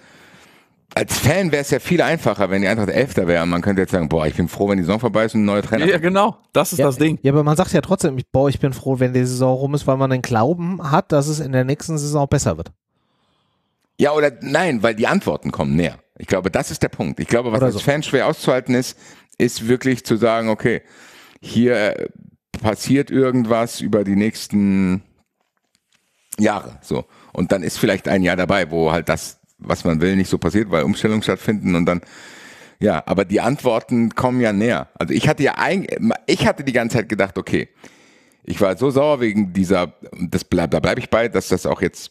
als Fan wäre es ja viel einfacher, wenn die Eintracht Elfter wäre. Man könnte jetzt sagen, boah, ich bin froh, wenn die Saison vorbei ist und ein neuer Trainer. Ja, genau. Das ist ja, das Ding. Ja, aber man sagt ja trotzdem, boah, ich bin froh, wenn die Saison rum ist, weil man den Glauben hat, dass es in der nächsten Saison besser wird. Ja, oder nein, weil die Antworten kommen näher. Ich glaube, das ist der Punkt. Ich glaube, was so. als Fan schwer auszuhalten ist, ist wirklich zu sagen, okay, hier äh, passiert irgendwas über die nächsten Jahre, so. Und dann ist vielleicht ein Jahr dabei, wo halt das was man will, nicht so passiert, weil Umstellungen stattfinden und dann ja, aber die Antworten kommen ja näher. Also ich hatte ja eigentlich, ich hatte die ganze Zeit gedacht, okay, ich war so sauer wegen dieser, das bleib, da bleibe ich bei, dass das auch jetzt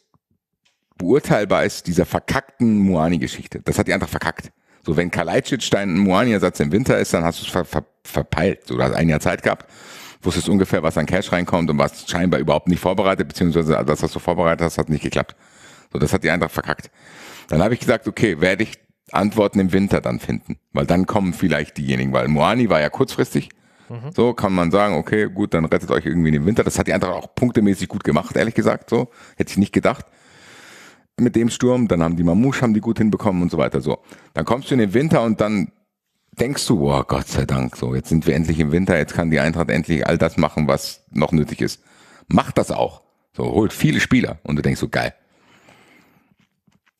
beurteilbar ist, dieser verkackten Moani-Geschichte. Das hat die Eintracht verkackt. So, wenn Kalajdzic dein Moani-Ersatz im Winter ist, dann hast du es ver, ver, verpeilt. So, du hast ein Jahr Zeit gehabt, wusstest ungefähr, was an Cash reinkommt und warst scheinbar überhaupt nicht vorbereitet, beziehungsweise das, was du vorbereitet hast, hat nicht geklappt. So, das hat die Eintracht verkackt. Dann habe ich gesagt, okay, werde ich Antworten im Winter dann finden, weil dann kommen vielleicht diejenigen, weil Moani war ja kurzfristig. Mhm. So kann man sagen, okay, gut, dann rettet euch irgendwie den Winter. Das hat die Eintracht auch punktemäßig gut gemacht, ehrlich gesagt. So hätte ich nicht gedacht mit dem Sturm. Dann haben die Mamouche haben die gut hinbekommen und so weiter. So, dann kommst du in den Winter und dann denkst du, oh Gott sei Dank, so jetzt sind wir endlich im Winter. Jetzt kann die Eintracht endlich all das machen, was noch nötig ist. Macht das auch. So holt viele Spieler und du denkst so geil.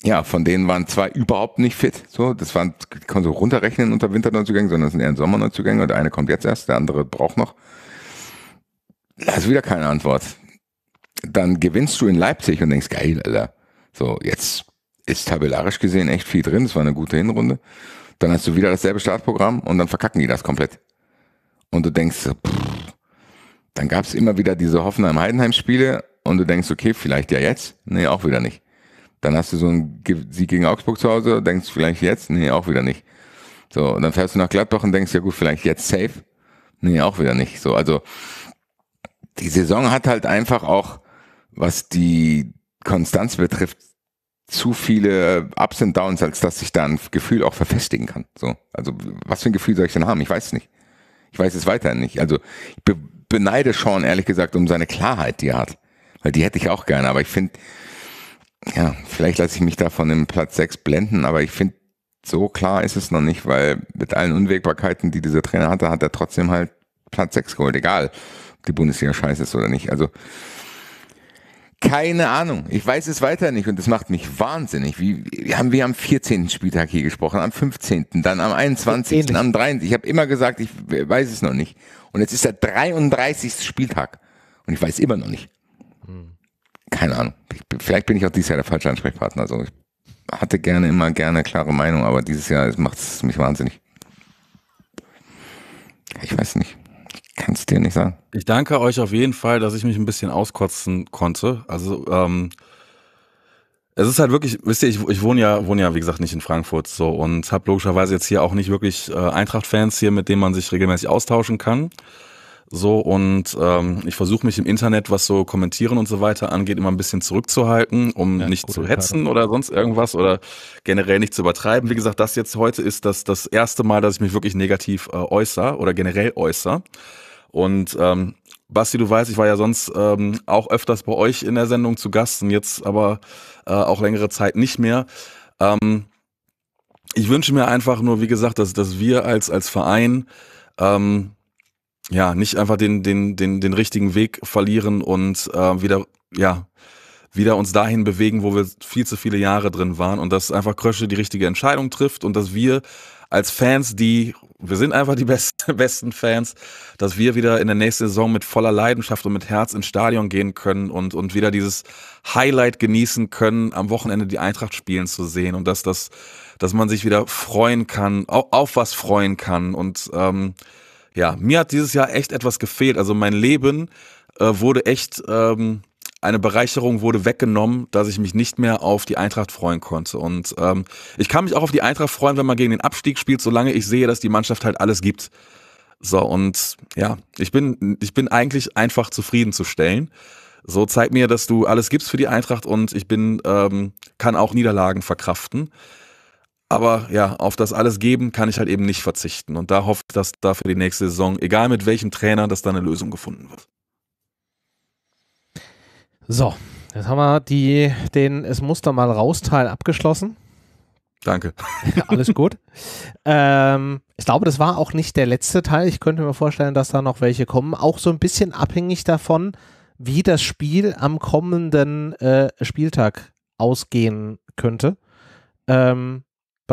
Ja, von denen waren zwei überhaupt nicht fit. So, das waren, die konnten so runterrechnen unter Winterneuzugängen, sondern es sind eher Sommerneuzugänge und der eine kommt jetzt erst, der andere braucht noch. Also wieder keine Antwort. Dann gewinnst du in Leipzig und denkst, geil, Alter. So, jetzt ist tabellarisch gesehen echt viel drin. Es war eine gute Hinrunde. Dann hast du wieder dasselbe Startprogramm und dann verkacken die das komplett. Und du denkst, pff, dann gab es immer wieder diese Hoffenheim-Heidenheim-Spiele und du denkst, okay, vielleicht ja jetzt. Nee, auch wieder nicht. Dann hast du so einen Sieg gegen Augsburg zu Hause, denkst vielleicht jetzt, nee, auch wieder nicht. So, und dann fährst du nach Gladbach und denkst, ja gut, vielleicht jetzt safe. Nee, auch wieder nicht. So, also die Saison hat halt einfach auch, was die Konstanz betrifft, zu viele Ups und Downs, als dass ich da ein Gefühl auch verfestigen kann. So, also was für ein Gefühl soll ich denn haben? Ich weiß es nicht. Ich weiß es weiterhin nicht. Also ich be beneide Sean ehrlich gesagt um seine Klarheit, die er hat, weil die hätte ich auch gerne. Aber ich finde, ja, vielleicht lasse ich mich da von dem Platz 6 blenden, aber ich finde, so klar ist es noch nicht, weil mit allen Unwägbarkeiten, die dieser Trainer hatte, hat er trotzdem halt Platz 6 geholt, egal ob die Bundesliga scheiße ist oder nicht. Also keine Ahnung. Ich weiß es weiter nicht und es macht mich wahnsinnig. Wie, wie haben wir am 14. Spieltag hier gesprochen, am 15., dann am 21., Ähnlich. am 30. Ich habe immer gesagt, ich weiß es noch nicht. Und jetzt ist der 33. Spieltag und ich weiß immer noch nicht keine Ahnung. Bin, vielleicht bin ich auch dieses Jahr der falsche Ansprechpartner. Also ich hatte gerne immer gerne klare Meinung, aber dieses Jahr macht es mich wahnsinnig. Ich weiß nicht. Ich kann es dir nicht sagen. Ich danke euch auf jeden Fall, dass ich mich ein bisschen auskotzen konnte. Also, ähm, es ist halt wirklich, wisst ihr, ich, ich wohne ja, wohne ja, wie gesagt, nicht in Frankfurt so und habe logischerweise jetzt hier auch nicht wirklich äh, Eintracht-Fans hier, mit denen man sich regelmäßig austauschen kann. So, und ähm, ich versuche mich im Internet, was so Kommentieren und so weiter angeht, immer ein bisschen zurückzuhalten, um ja, nicht zu hetzen Karte. oder sonst irgendwas oder generell nicht zu übertreiben. Wie gesagt, das jetzt heute ist das, das erste Mal, dass ich mich wirklich negativ äh, äußere oder generell äußere. Und ähm, Basti, du weißt, ich war ja sonst ähm, auch öfters bei euch in der Sendung zu Gast und jetzt aber äh, auch längere Zeit nicht mehr. Ähm, ich wünsche mir einfach nur, wie gesagt, dass, dass wir als, als Verein ähm, ja, nicht einfach den, den, den, den richtigen Weg verlieren und äh, wieder, ja, wieder uns dahin bewegen, wo wir viel zu viele Jahre drin waren und dass einfach Krösche die richtige Entscheidung trifft und dass wir als Fans, die, wir sind einfach die besten, besten Fans, dass wir wieder in der nächsten Saison mit voller Leidenschaft und mit Herz ins Stadion gehen können und, und wieder dieses Highlight genießen können, am Wochenende die Eintracht spielen zu sehen und dass das, dass man sich wieder freuen kann, auf, auf was freuen kann und ähm, ja, mir hat dieses Jahr echt etwas gefehlt. Also mein Leben äh, wurde echt, ähm, eine Bereicherung wurde weggenommen, dass ich mich nicht mehr auf die Eintracht freuen konnte. Und ähm, ich kann mich auch auf die Eintracht freuen, wenn man gegen den Abstieg spielt, solange ich sehe, dass die Mannschaft halt alles gibt. So, und ja, ich bin, ich bin eigentlich einfach zufriedenzustellen. So, zeig mir, dass du alles gibst für die Eintracht und ich bin, ähm, kann auch Niederlagen verkraften. Aber ja, auf das alles geben kann ich halt eben nicht verzichten. Und da hofft, dass da für die nächste Saison, egal mit welchem Trainer, dass da eine Lösung gefunden wird. So, jetzt haben wir die, den Es muss da mal raus-Teil abgeschlossen. Danke. Alles gut. ähm, ich glaube, das war auch nicht der letzte Teil. Ich könnte mir vorstellen, dass da noch welche kommen. Auch so ein bisschen abhängig davon, wie das Spiel am kommenden äh, Spieltag ausgehen könnte. Ähm,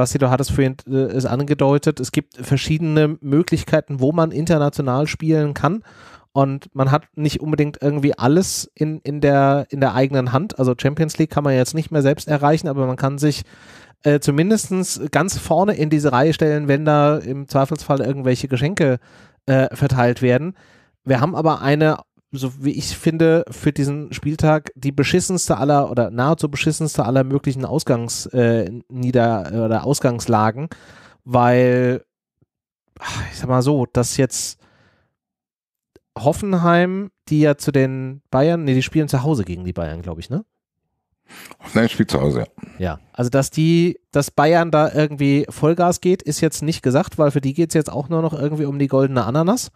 Basti, du hattest vorhin äh, es angedeutet, es gibt verschiedene Möglichkeiten, wo man international spielen kann. Und man hat nicht unbedingt irgendwie alles in, in, der, in der eigenen Hand. Also Champions League kann man jetzt nicht mehr selbst erreichen, aber man kann sich äh, zumindest ganz vorne in diese Reihe stellen, wenn da im Zweifelsfall irgendwelche Geschenke äh, verteilt werden. Wir haben aber eine so wie ich finde, für diesen Spieltag die beschissenste aller oder nahezu beschissenste aller möglichen Ausgangsnieder äh, oder Ausgangslagen, weil ah, ich sag mal so, dass jetzt Hoffenheim, die ja zu den Bayern, nee, die spielen zu Hause gegen die Bayern, glaube ich, ne? Nein, spielt zu Hause, ja. Ja, also dass die, dass Bayern da irgendwie Vollgas geht, ist jetzt nicht gesagt, weil für die geht es jetzt auch nur noch irgendwie um die goldene Ananas.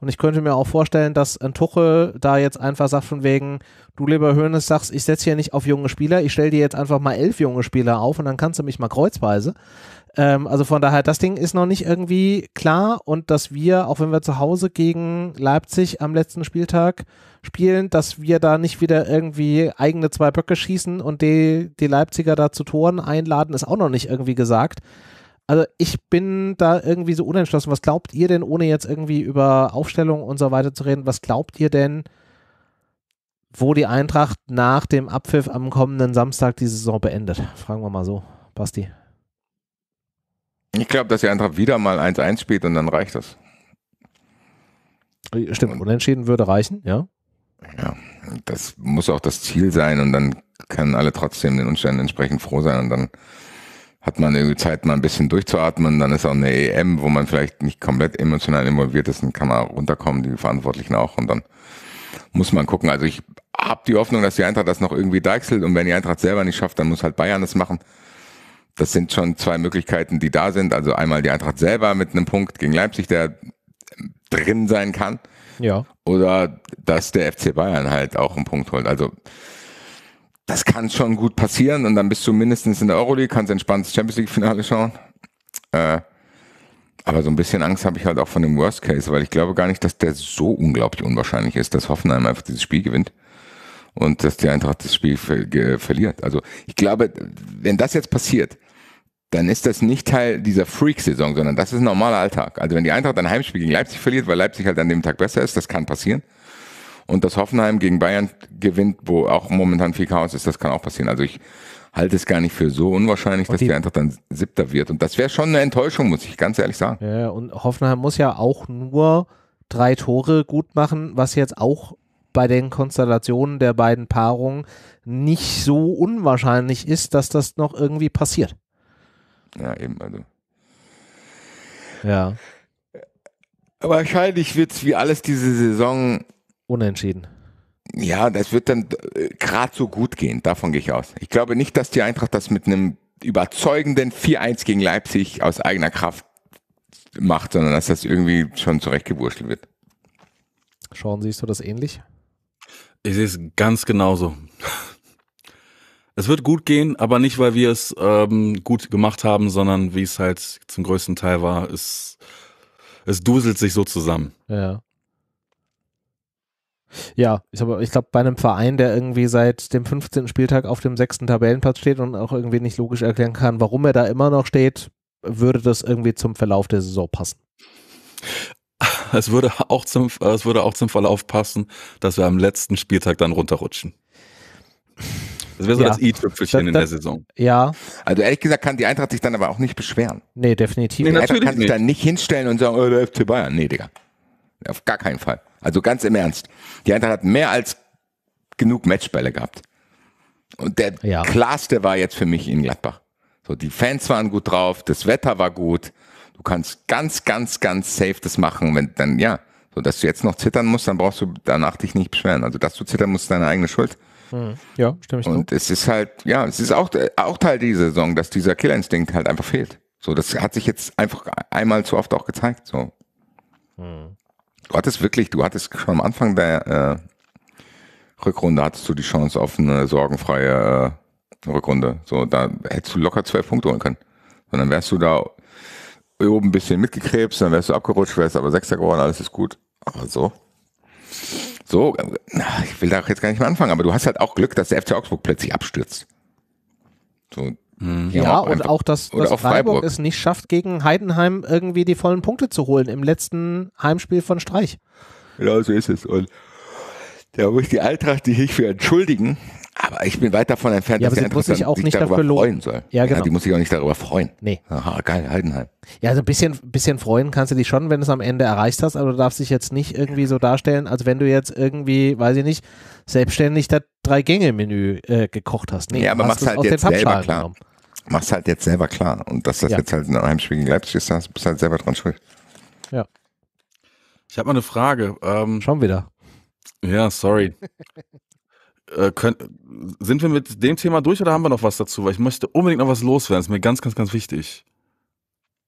Und ich könnte mir auch vorstellen, dass ein Tuchel da jetzt einfach sagt von wegen, du lieber Hönes sagst, ich setze hier nicht auf junge Spieler, ich stelle dir jetzt einfach mal elf junge Spieler auf und dann kannst du mich mal kreuzweise. Ähm, also von daher, das Ding ist noch nicht irgendwie klar und dass wir, auch wenn wir zu Hause gegen Leipzig am letzten Spieltag spielen, dass wir da nicht wieder irgendwie eigene zwei Böcke schießen und die, die Leipziger da zu Toren einladen, ist auch noch nicht irgendwie gesagt. Also ich bin da irgendwie so unentschlossen. Was glaubt ihr denn, ohne jetzt irgendwie über Aufstellung und so weiter zu reden, was glaubt ihr denn, wo die Eintracht nach dem Abpfiff am kommenden Samstag die Saison beendet? Fragen wir mal so. Basti. Ich glaube, dass die Eintracht wieder mal 1-1 spielt und dann reicht das. Äh, stimmt, unentschieden würde reichen, ja. Ja, das muss auch das Ziel sein und dann können alle trotzdem den Umständen entsprechend froh sein und dann hat man irgendwie Zeit, mal ein bisschen durchzuatmen. Dann ist auch eine EM, wo man vielleicht nicht komplett emotional involviert ist, dann kann man runterkommen, die Verantwortlichen auch und dann muss man gucken. Also ich habe die Hoffnung, dass die Eintracht das noch irgendwie deichselt und wenn die Eintracht selber nicht schafft, dann muss halt Bayern das machen das sind schon zwei Möglichkeiten, die da sind. Also einmal die Eintracht selber mit einem Punkt gegen Leipzig, der ähm, drin sein kann. Ja. Oder dass der FC Bayern halt auch einen Punkt holt. Also das kann schon gut passieren und dann bist du mindestens in der Euroleague, kannst entspanntes Champions League-Finale schauen. Äh, aber so ein bisschen Angst habe ich halt auch von dem Worst Case, weil ich glaube gar nicht, dass der so unglaublich unwahrscheinlich ist, dass Hoffenheim einfach dieses Spiel gewinnt und dass die Eintracht das Spiel ver verliert. Also ich glaube, wenn das jetzt passiert, dann ist das nicht Teil dieser Freak-Saison, sondern das ist ein normaler Alltag. Also wenn die Eintracht ein Heimspiel gegen Leipzig verliert, weil Leipzig halt an dem Tag besser ist, das kann passieren. Und dass Hoffenheim gegen Bayern gewinnt, wo auch momentan viel Chaos ist, das kann auch passieren. Also ich halte es gar nicht für so unwahrscheinlich, dass die, die Eintracht dann siebter wird. Und das wäre schon eine Enttäuschung, muss ich ganz ehrlich sagen. Ja, und Hoffenheim muss ja auch nur drei Tore gut machen, was jetzt auch bei den Konstellationen der beiden Paarungen nicht so unwahrscheinlich ist, dass das noch irgendwie passiert. Ja, eben, also. Ja. Aber wahrscheinlich wird es wie alles diese Saison. Unentschieden. Ja, das wird dann äh, gerade so gut gehen, davon gehe ich aus. Ich glaube nicht, dass die Eintracht das mit einem überzeugenden 4-1 gegen Leipzig aus eigener Kraft macht, sondern dass das irgendwie schon zurechtgewurschtelt wird. Schauen siehst du das ähnlich? Ich sehe es ganz genauso. Es wird gut gehen, aber nicht, weil wir es ähm, gut gemacht haben, sondern wie es halt zum größten Teil war, es, es duselt sich so zusammen. Ja. Ja, ich, ich glaube, bei einem Verein, der irgendwie seit dem 15. Spieltag auf dem sechsten Tabellenplatz steht und auch irgendwie nicht logisch erklären kann, warum er da immer noch steht, würde das irgendwie zum Verlauf der Saison passen. Es würde auch zum, es würde auch zum Verlauf passen, dass wir am letzten Spieltag dann runterrutschen. Das wäre so ja. das i-Tüpfelchen in der Saison. Ja. Also ehrlich gesagt kann die Eintracht sich dann aber auch nicht beschweren. Nee, definitiv. Nee, die Eintracht kann sich dann nicht hinstellen und sagen, oh, der FC Bayern. Nee, Digga. Auf gar keinen Fall. Also ganz im Ernst. Die Eintracht hat mehr als genug Matchbälle gehabt. Und der ja. klarste war jetzt für mich in Gladbach. So, die Fans waren gut drauf, das Wetter war gut. Du kannst ganz, ganz, ganz safe das machen, wenn dann, ja, so dass du jetzt noch zittern musst, dann brauchst du danach dich nicht beschweren. Also, dass du zittern musst, ist deine eigene Schuld. Mhm. Ja, stimme ich zu. Und es ist halt, ja, es ist auch, auch Teil dieser Saison, dass dieser Killerinstinkt halt einfach fehlt. So, das hat sich jetzt einfach einmal zu oft auch gezeigt. So. Hm. Du hattest wirklich, du hattest schon am Anfang der äh, Rückrunde hattest du die Chance auf eine sorgenfreie äh, Rückrunde. So, da hättest du locker zwölf Punkte holen können. Und dann wärst du da oben ein bisschen mitgekrebst, dann wärst du abgerutscht, wärst aber Sechster geworden, alles ist gut. Aber so. So, ich will da jetzt gar nicht mehr anfangen, aber du hast halt auch Glück, dass der FC Augsburg plötzlich abstürzt. So, mhm. Ja, auch und auch, dass, dass auch Freiburg, Freiburg es nicht schafft, gegen Heidenheim irgendwie die vollen Punkte zu holen im letzten Heimspiel von Streich. Genau so ist es. Und da muss die Eintracht sich nicht für entschuldigen, aber ich bin weit davon entfernt, ja, dass aber sie sich auch nicht darüber dafür freuen soll. Ja, genau. Ja, die muss sich auch nicht darüber freuen. Nee. Aha, geil, Heidenheim. Ja, also ein bisschen, bisschen freuen kannst du dich schon, wenn du es am Ende erreicht hast, aber du darfst dich jetzt nicht irgendwie so darstellen, als wenn du jetzt irgendwie, weiß ich nicht, selbstständig das Drei-Gänge-Menü äh, gekocht hast. Nee, ja, aber machst halt jetzt selber klar. Genommen. Machst halt jetzt selber klar. Und dass das ja. jetzt halt ein Heimspiel gegen Leipzig ist, bist halt selber dran schuld. Ja. Ich habe mal eine Frage. Ähm, schon wieder. Ja, sorry. Äh, können, sind wir mit dem Thema durch oder haben wir noch was dazu? Weil ich möchte unbedingt noch was loswerden. Das ist mir ganz, ganz, ganz wichtig.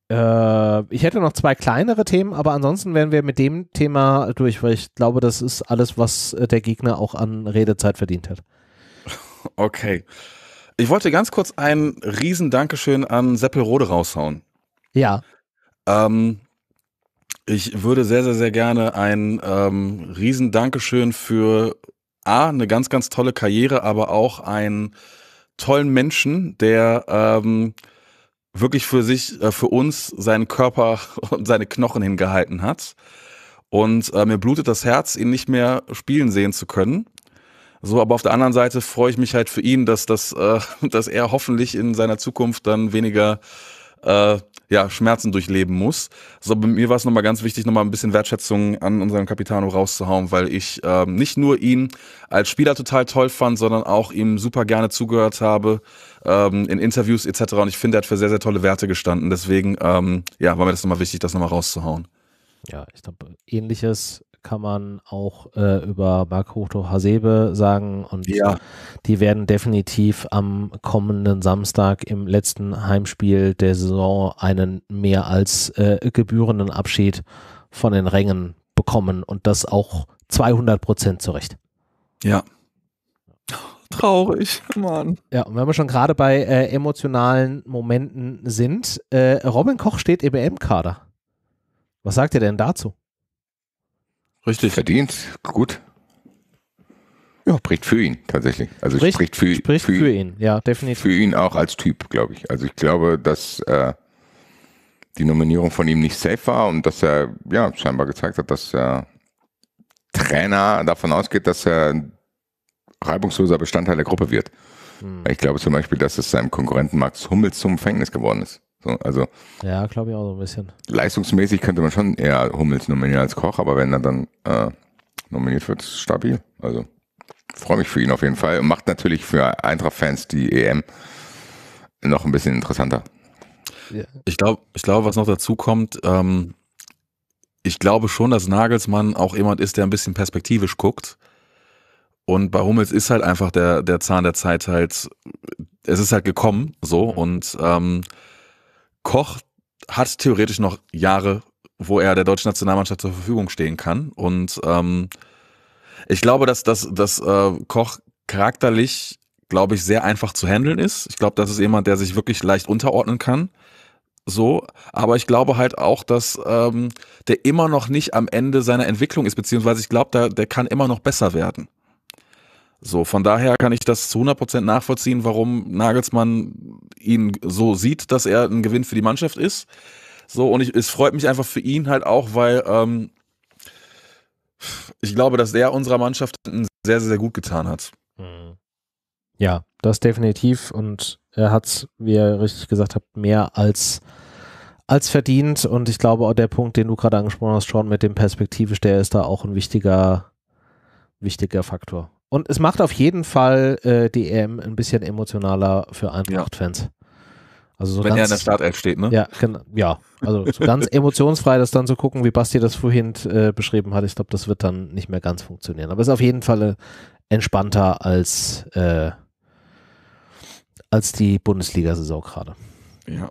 Äh, ich hätte noch zwei kleinere Themen, aber ansonsten wären wir mit dem Thema durch, weil ich glaube, das ist alles, was äh, der Gegner auch an Redezeit verdient hat. Okay. Ich wollte ganz kurz ein riesen Dankeschön an Seppelrode raushauen. Ja. Ähm, ich würde sehr, sehr, sehr gerne ein ähm, riesen Dankeschön für A, eine ganz, ganz tolle Karriere, aber auch einen tollen Menschen, der ähm, wirklich für sich, äh, für uns seinen Körper und seine Knochen hingehalten hat. Und äh, mir blutet das Herz, ihn nicht mehr spielen sehen zu können. So, aber auf der anderen Seite freue ich mich halt für ihn, dass, dass, äh, dass er hoffentlich in seiner Zukunft dann weniger äh, ja, Schmerzen durchleben muss. So, also bei mir war es nochmal ganz wichtig, nochmal ein bisschen Wertschätzung an unseren Capitano rauszuhauen, weil ich ähm, nicht nur ihn als Spieler total toll fand, sondern auch ihm super gerne zugehört habe ähm, in Interviews etc. Und ich finde, er hat für sehr, sehr tolle Werte gestanden. Deswegen, ähm, ja, war mir das nochmal wichtig, das nochmal rauszuhauen. Ja, ich glaube, ähnliches kann man auch äh, über Makoto Hasebe sagen. Und ja. die werden definitiv am kommenden Samstag im letzten Heimspiel der Saison einen mehr als äh, gebührenden Abschied von den Rängen bekommen. Und das auch 200 Prozent zurecht. Ja, Traurig, Mann. Ja, und wenn wir schon gerade bei äh, emotionalen Momenten sind, äh, Robin Koch steht ebm kader Was sagt ihr denn dazu? Richtig. Verdient, gut. Ja, spricht für ihn tatsächlich. Also spricht, spricht, für, spricht für, für, ihn, ja, definitiv. Für ihn auch als Typ, glaube ich. Also ich glaube, dass äh, die Nominierung von ihm nicht safe war und dass er ja scheinbar gezeigt hat, dass er Trainer davon ausgeht, dass er ein reibungsloser Bestandteil der Gruppe wird. Hm. Ich glaube zum Beispiel, dass es seinem Konkurrenten Max Hummels zum Fängnis geworden ist. So, also ja, glaube ich auch so ein bisschen. Leistungsmäßig könnte man schon eher Hummels nominieren als Koch, aber wenn er dann äh, nominiert wird, ist stabil. Also freue mich für ihn auf jeden Fall. Und macht natürlich für Eintracht-Fans die EM noch ein bisschen interessanter. Ja. Ich glaube, ich glaub, was noch dazu kommt, ähm, ich glaube schon, dass Nagelsmann auch jemand ist, der ein bisschen perspektivisch guckt. Und bei Hummels ist halt einfach der, der Zahn der Zeit halt, es ist halt gekommen so und ähm, Koch hat theoretisch noch Jahre, wo er der deutschen Nationalmannschaft zur Verfügung stehen kann. Und ähm, ich glaube, dass, dass, dass äh, Koch charakterlich, glaube ich, sehr einfach zu handeln ist. Ich glaube, das ist jemand, der sich wirklich leicht unterordnen kann. So, aber ich glaube halt auch, dass ähm, der immer noch nicht am Ende seiner Entwicklung ist, beziehungsweise ich glaube, der, der kann immer noch besser werden. So, von daher kann ich das zu 100% nachvollziehen, warum Nagelsmann ihn so sieht, dass er ein Gewinn für die Mannschaft ist. So, und ich, es freut mich einfach für ihn halt auch, weil ähm, ich glaube, dass er unserer Mannschaft sehr, sehr gut getan hat. Mhm. Ja, das definitiv. Und er hat es, wie ihr richtig gesagt habt, mehr als, als verdient. Und ich glaube, auch der Punkt, den du gerade angesprochen hast, schon mit dem Perspektivisch, der ist da auch ein wichtiger, wichtiger Faktor. Und es macht auf jeden Fall äh, die EM ein bisschen emotionaler für Eintracht-Fans. Ja. Also so Wenn ganz, er in der Startelf steht, ne? Ja, genau, ja. also so ganz emotionsfrei das dann zu gucken, wie Basti das vorhin äh, beschrieben hat. Ich glaube, das wird dann nicht mehr ganz funktionieren. Aber es ist auf jeden Fall äh, entspannter als, äh, als die Bundesliga-Saison gerade. Ja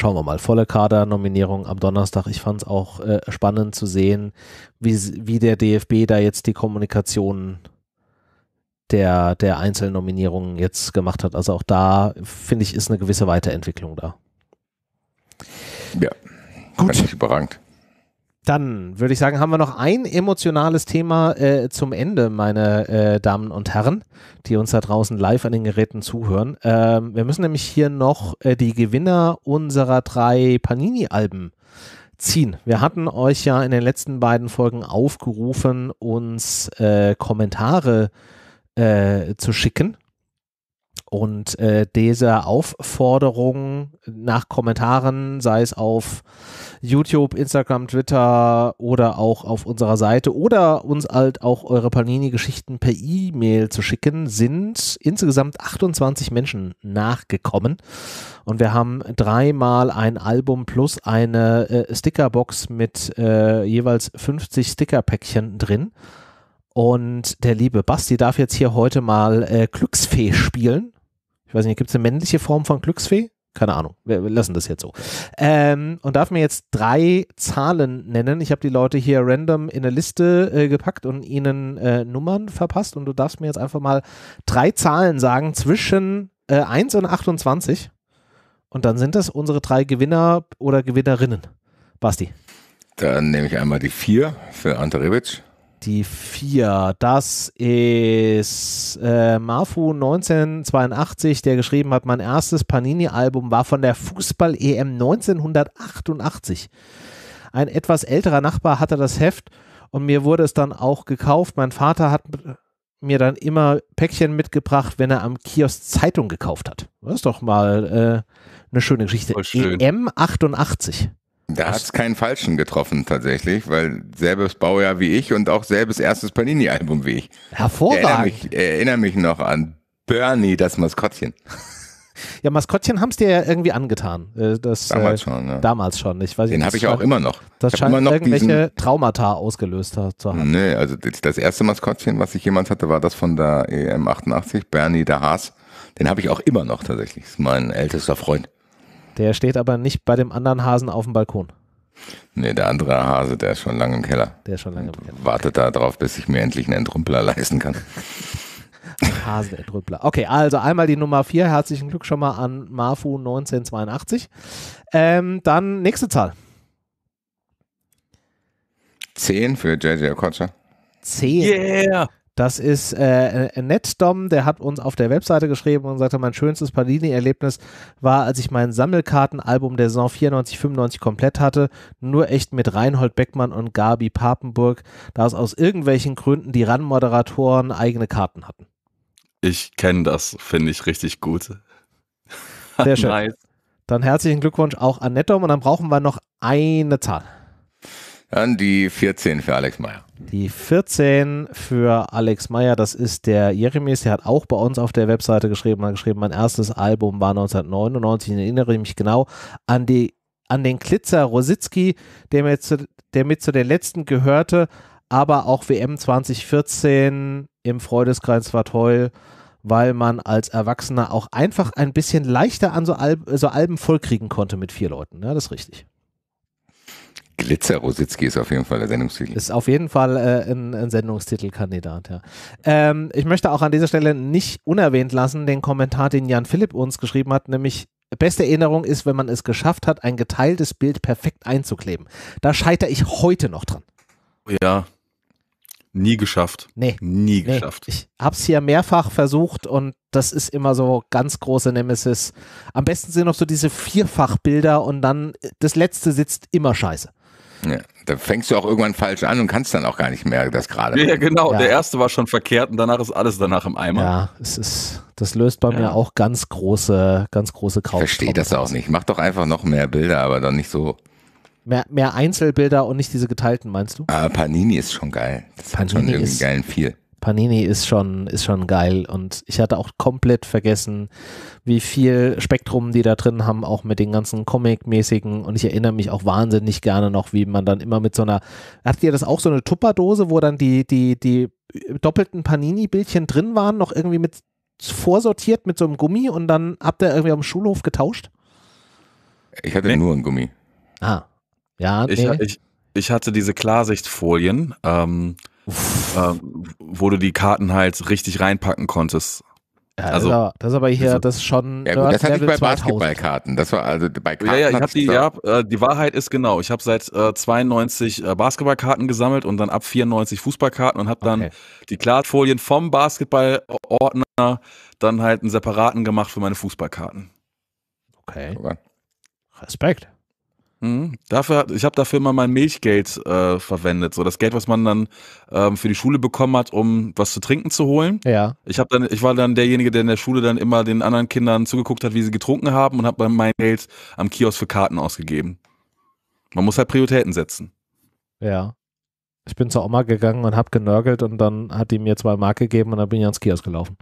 schauen wir mal, volle Kader-Nominierung am Donnerstag. Ich fand es auch äh, spannend zu sehen, wie, wie der DFB da jetzt die Kommunikation der, der Einzelnominierungen jetzt gemacht hat. Also auch da, finde ich, ist eine gewisse Weiterentwicklung da. Ja, gut. Überragend. Dann würde ich sagen, haben wir noch ein emotionales Thema äh, zum Ende, meine äh, Damen und Herren, die uns da draußen live an den Geräten zuhören. Ähm, wir müssen nämlich hier noch äh, die Gewinner unserer drei Panini-Alben ziehen. Wir hatten euch ja in den letzten beiden Folgen aufgerufen, uns äh, Kommentare äh, zu schicken. Und äh, dieser Aufforderung nach Kommentaren, sei es auf YouTube, Instagram, Twitter oder auch auf unserer Seite oder uns halt auch eure Panini-Geschichten per E-Mail zu schicken, sind insgesamt 28 Menschen nachgekommen. Und wir haben dreimal ein Album plus eine äh, Stickerbox mit äh, jeweils 50 Stickerpäckchen drin. Und der liebe Basti darf jetzt hier heute mal äh, Glücksfee spielen. Ich weiß nicht, gibt es eine männliche Form von Glücksfee? keine Ahnung, wir lassen das jetzt so. Ähm, und darf mir jetzt drei Zahlen nennen. Ich habe die Leute hier random in eine Liste äh, gepackt und ihnen äh, Nummern verpasst. Und du darfst mir jetzt einfach mal drei Zahlen sagen zwischen äh, 1 und 28. Und dann sind das unsere drei Gewinner oder Gewinnerinnen. Basti. Dann nehme ich einmal die 4 für Ante Rebic die 4. Das ist äh, Marfu 1982, der geschrieben hat, mein erstes Panini-Album war von der Fußball-EM 1988. Ein etwas älterer Nachbar hatte das Heft und mir wurde es dann auch gekauft. Mein Vater hat mir dann immer Päckchen mitgebracht, wenn er am Kiosk Zeitung gekauft hat. Das ist doch mal äh, eine schöne Geschichte. Schön. EM 88. Da hat es keinen Falschen getroffen tatsächlich, weil selbes Baujahr wie ich und auch selbes erstes Panini-Album wie ich. Hervorragend. Ich erinnere mich, erinnere mich noch an Bernie, das Maskottchen. Ja, Maskottchen haben es dir ja irgendwie angetan. Äh, das, damals äh, schon, ja. Damals schon. Ich weiß, Den habe ich auch immer noch. Das scheint immer noch irgendwelche diesen... Traumata ausgelöst zu haben. Nee, also das erste Maskottchen, was ich jemals hatte, war das von der EM88, Bernie der Haas. Den habe ich auch immer noch tatsächlich. Das ist mein ältester Freund. Der steht aber nicht bei dem anderen Hasen auf dem Balkon. Nee, der andere Hase, der ist schon lange im Keller. Der ist schon lange im Keller. Wartet da drauf, bis ich mir endlich einen Entrümpler leisten kann. Hasenentrüppler. Okay, also einmal die Nummer 4. Herzlichen Glück schon mal an Marfu 1982. Ähm, dann nächste Zahl. 10 für JJ Okocha. 10. Yeah! Das ist äh, äh NetDom, der hat uns auf der Webseite geschrieben und sagte, mein schönstes Panini-Erlebnis war, als ich mein Sammelkartenalbum der Saison 94, 95 komplett hatte, nur echt mit Reinhold Beckmann und Gabi Papenburg, da es aus irgendwelchen Gründen die RAN-Moderatoren eigene Karten hatten. Ich kenne das, finde ich richtig gut. Sehr schön. Nice. Dann herzlichen Glückwunsch auch an NetDom und dann brauchen wir noch eine Zahl. Dann die 14 für Alex Meyer. Die 14 für Alex Meyer, das ist der Jeremies, der hat auch bei uns auf der Webseite geschrieben, hat geschrieben, mein erstes Album war 1999, ich erinnere mich genau an die an den Klitzer Rositzky, der mir zu, der mit zu den letzten gehörte, aber auch WM 2014 im Freudeskreis war toll, weil man als Erwachsener auch einfach ein bisschen leichter an so, Alben, so Alben vollkriegen konnte mit vier Leuten. Ja, ne? das ist richtig. Glitzer Rositzky ist auf jeden Fall der Sendungstitel. Ist auf jeden Fall äh, ein, ein Sendungstitelkandidat, ja. Ähm, ich möchte auch an dieser Stelle nicht unerwähnt lassen, den Kommentar, den Jan Philipp uns geschrieben hat, nämlich beste Erinnerung ist, wenn man es geschafft hat, ein geteiltes Bild perfekt einzukleben. Da scheitere ich heute noch dran. Oh ja, nie geschafft. Nee. Nie nee. geschafft. Ich habe es hier mehrfach versucht und das ist immer so ganz große Nemesis. Am besten sind noch so diese Vierfachbilder und dann äh, das letzte sitzt immer scheiße. Ja, da fängst du auch irgendwann falsch an und kannst dann auch gar nicht mehr das gerade. Ja, genau. Ja. Der erste war schon verkehrt und danach ist alles danach im Eimer. Ja, es ist, das löst bei ja. mir auch ganz große, ganz große Kraut. Verstehe das auch nicht. Mach doch einfach noch mehr Bilder, aber dann nicht so. Mehr, mehr Einzelbilder und nicht diese geteilten, meinst du? Ah, Panini ist schon geil. Das Panini hat schon irgendwie ist, geilen viel. Panini ist schon, ist schon geil. Und ich hatte auch komplett vergessen, wie viel Spektrum die da drin haben, auch mit den ganzen Comic-mäßigen. Und ich erinnere mich auch wahnsinnig gerne noch, wie man dann immer mit so einer, Hattet ihr das auch so eine Tupperdose, wo dann die, die, die doppelten Panini-Bildchen drin waren, noch irgendwie mit vorsortiert mit so einem Gummi und dann habt ihr irgendwie am Schulhof getauscht? Ich hatte nee. nur ein Gummi. Ah. Ja, nee. ich, ich, ich hatte diese Klarsichtfolien, ähm, ähm, wo du die Karten halt richtig reinpacken konntest. Ja, also, also, das ist aber hier, das ist schon. Ja, gut, das hatte ich bei Basketballkarten. Das war also bei Karten. Ja, ja, ich hab die, ja, äh, die Wahrheit ist genau. Ich habe seit äh, 92 äh, Basketballkarten gesammelt und dann ab 94 Fußballkarten und habe dann okay. die Klartfolien vom Basketballordner dann halt einen separaten gemacht für meine Fußballkarten. Okay. Respekt. Mhm. Dafür, ich habe dafür immer mein Milchgeld äh, verwendet, so das Geld, was man dann ähm, für die Schule bekommen hat, um was zu trinken zu holen. Ja. Ich habe dann, ich war dann derjenige, der in der Schule dann immer den anderen Kindern zugeguckt hat, wie sie getrunken haben und habe dann mein Geld am Kiosk für Karten ausgegeben. Man muss halt Prioritäten setzen. Ja. Ich bin zur Oma gegangen und habe genörgelt und dann hat die mir zwei Mark gegeben und dann bin ich ans Kiosk gelaufen.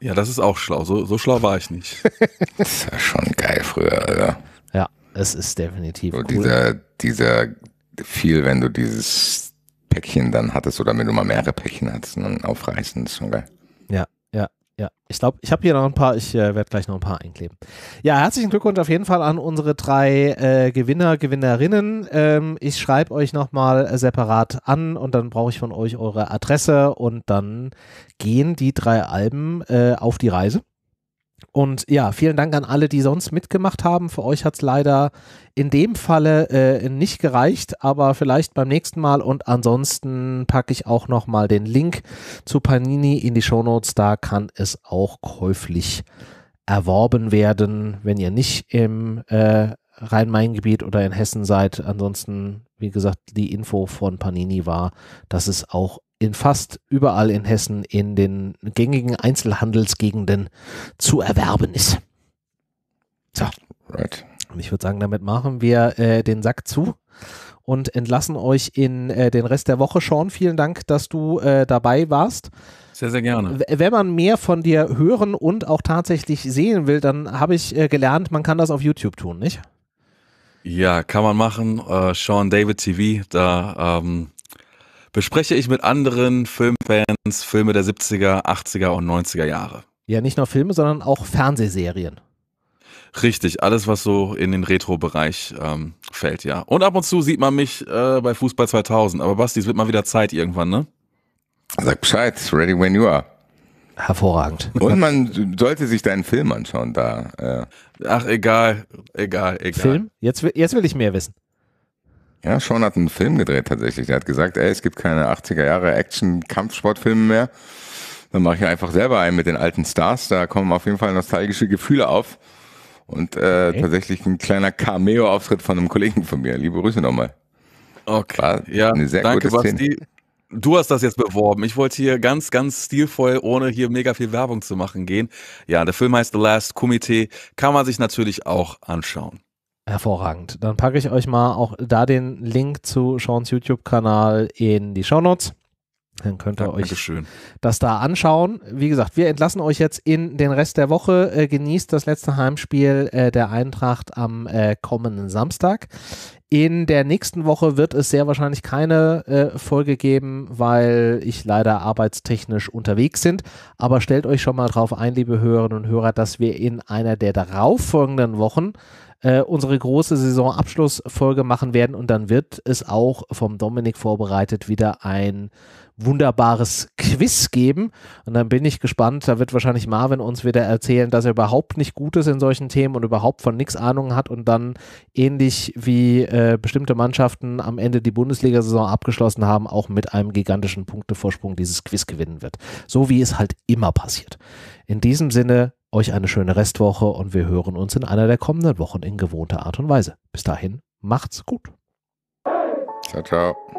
Ja, das ist auch schlau. So, so schlau war ich nicht. das war schon geil früher, Alter. Es ist definitiv so, cool. Dieser, dieser viel, wenn du dieses Päckchen dann hattest oder wenn du mal mehrere Päckchen hattest und dann aufreißen, ist schon geil. Ja, ja, ja. Ich glaube, ich habe hier noch ein paar, ich äh, werde gleich noch ein paar einkleben. Ja, herzlichen Glückwunsch auf jeden Fall an unsere drei äh, Gewinner, Gewinnerinnen. Ähm, ich schreibe euch nochmal separat an und dann brauche ich von euch eure Adresse und dann gehen die drei Alben äh, auf die Reise. Und ja, vielen Dank an alle, die sonst mitgemacht haben. Für euch hat es leider in dem Falle äh, nicht gereicht, aber vielleicht beim nächsten Mal. Und ansonsten packe ich auch nochmal den Link zu Panini in die Shownotes. Da kann es auch käuflich erworben werden, wenn ihr nicht im äh, Rhein-Main-Gebiet oder in Hessen seid. Ansonsten wie gesagt, die Info von Panini war, dass es auch in fast überall in Hessen in den gängigen Einzelhandelsgegenden zu erwerben ist. So. Right. Und ich würde sagen, damit machen wir äh, den Sack zu und entlassen euch in äh, den Rest der Woche. Sean, vielen Dank, dass du äh, dabei warst. Sehr, sehr gerne. Wenn man mehr von dir hören und auch tatsächlich sehen will, dann habe ich äh, gelernt, man kann das auf YouTube tun, nicht? Ja, kann man machen. Äh, Sean David TV, da ähm, bespreche ich mit anderen Filmfans Filme der 70er, 80er und 90er Jahre. Ja, nicht nur Filme, sondern auch Fernsehserien. Richtig, alles, was so in den Retro-Bereich ähm, fällt, ja. Und ab und zu sieht man mich äh, bei Fußball 2000. Aber Basti, es wird mal wieder Zeit irgendwann, ne? Sag Bescheid, ready when you are hervorragend. Und man sollte sich deinen Film anschauen da. Äh. Ach, egal, egal, egal. Film? Jetzt, jetzt will ich mehr wissen. Ja, Sean hat einen Film gedreht tatsächlich. Er hat gesagt, ey, es gibt keine 80er Jahre Action-Kampfsportfilme mehr. Dann mache ich einfach selber einen mit den alten Stars. Da kommen auf jeden Fall nostalgische Gefühle auf. Und äh, okay. tatsächlich ein kleiner Cameo-Auftritt von einem Kollegen von mir. Liebe Grüße nochmal. Okay. War ja, eine sehr danke, gute Szene. Basti. Du hast das jetzt beworben. Ich wollte hier ganz, ganz stilvoll, ohne hier mega viel Werbung zu machen, gehen. Ja, der Film heißt The Last Committee. Kann man sich natürlich auch anschauen. Hervorragend. Dann packe ich euch mal auch da den Link zu Sean's YouTube-Kanal in die Shownotes. Dann könnt ihr ja, euch schön. das da anschauen. Wie gesagt, wir entlassen euch jetzt in den Rest der Woche. Äh, genießt das letzte Heimspiel äh, der Eintracht am äh, kommenden Samstag. In der nächsten Woche wird es sehr wahrscheinlich keine äh, Folge geben, weil ich leider arbeitstechnisch unterwegs sind. Aber stellt euch schon mal drauf ein, liebe Hörerinnen und Hörer, dass wir in einer der darauffolgenden Wochen äh, unsere große Saisonabschlussfolge machen werden und dann wird es auch vom Dominik vorbereitet wieder ein wunderbares Quiz geben. Und dann bin ich gespannt, da wird wahrscheinlich Marvin uns wieder erzählen, dass er überhaupt nicht gut ist in solchen Themen und überhaupt von nichts Ahnung hat und dann ähnlich wie äh, bestimmte Mannschaften am Ende die Bundesliga-Saison abgeschlossen haben, auch mit einem gigantischen Punktevorsprung dieses Quiz gewinnen wird. So wie es halt immer passiert. In diesem Sinne euch eine schöne Restwoche und wir hören uns in einer der kommenden Wochen in gewohnter Art und Weise. Bis dahin, macht's gut. Ciao, ciao.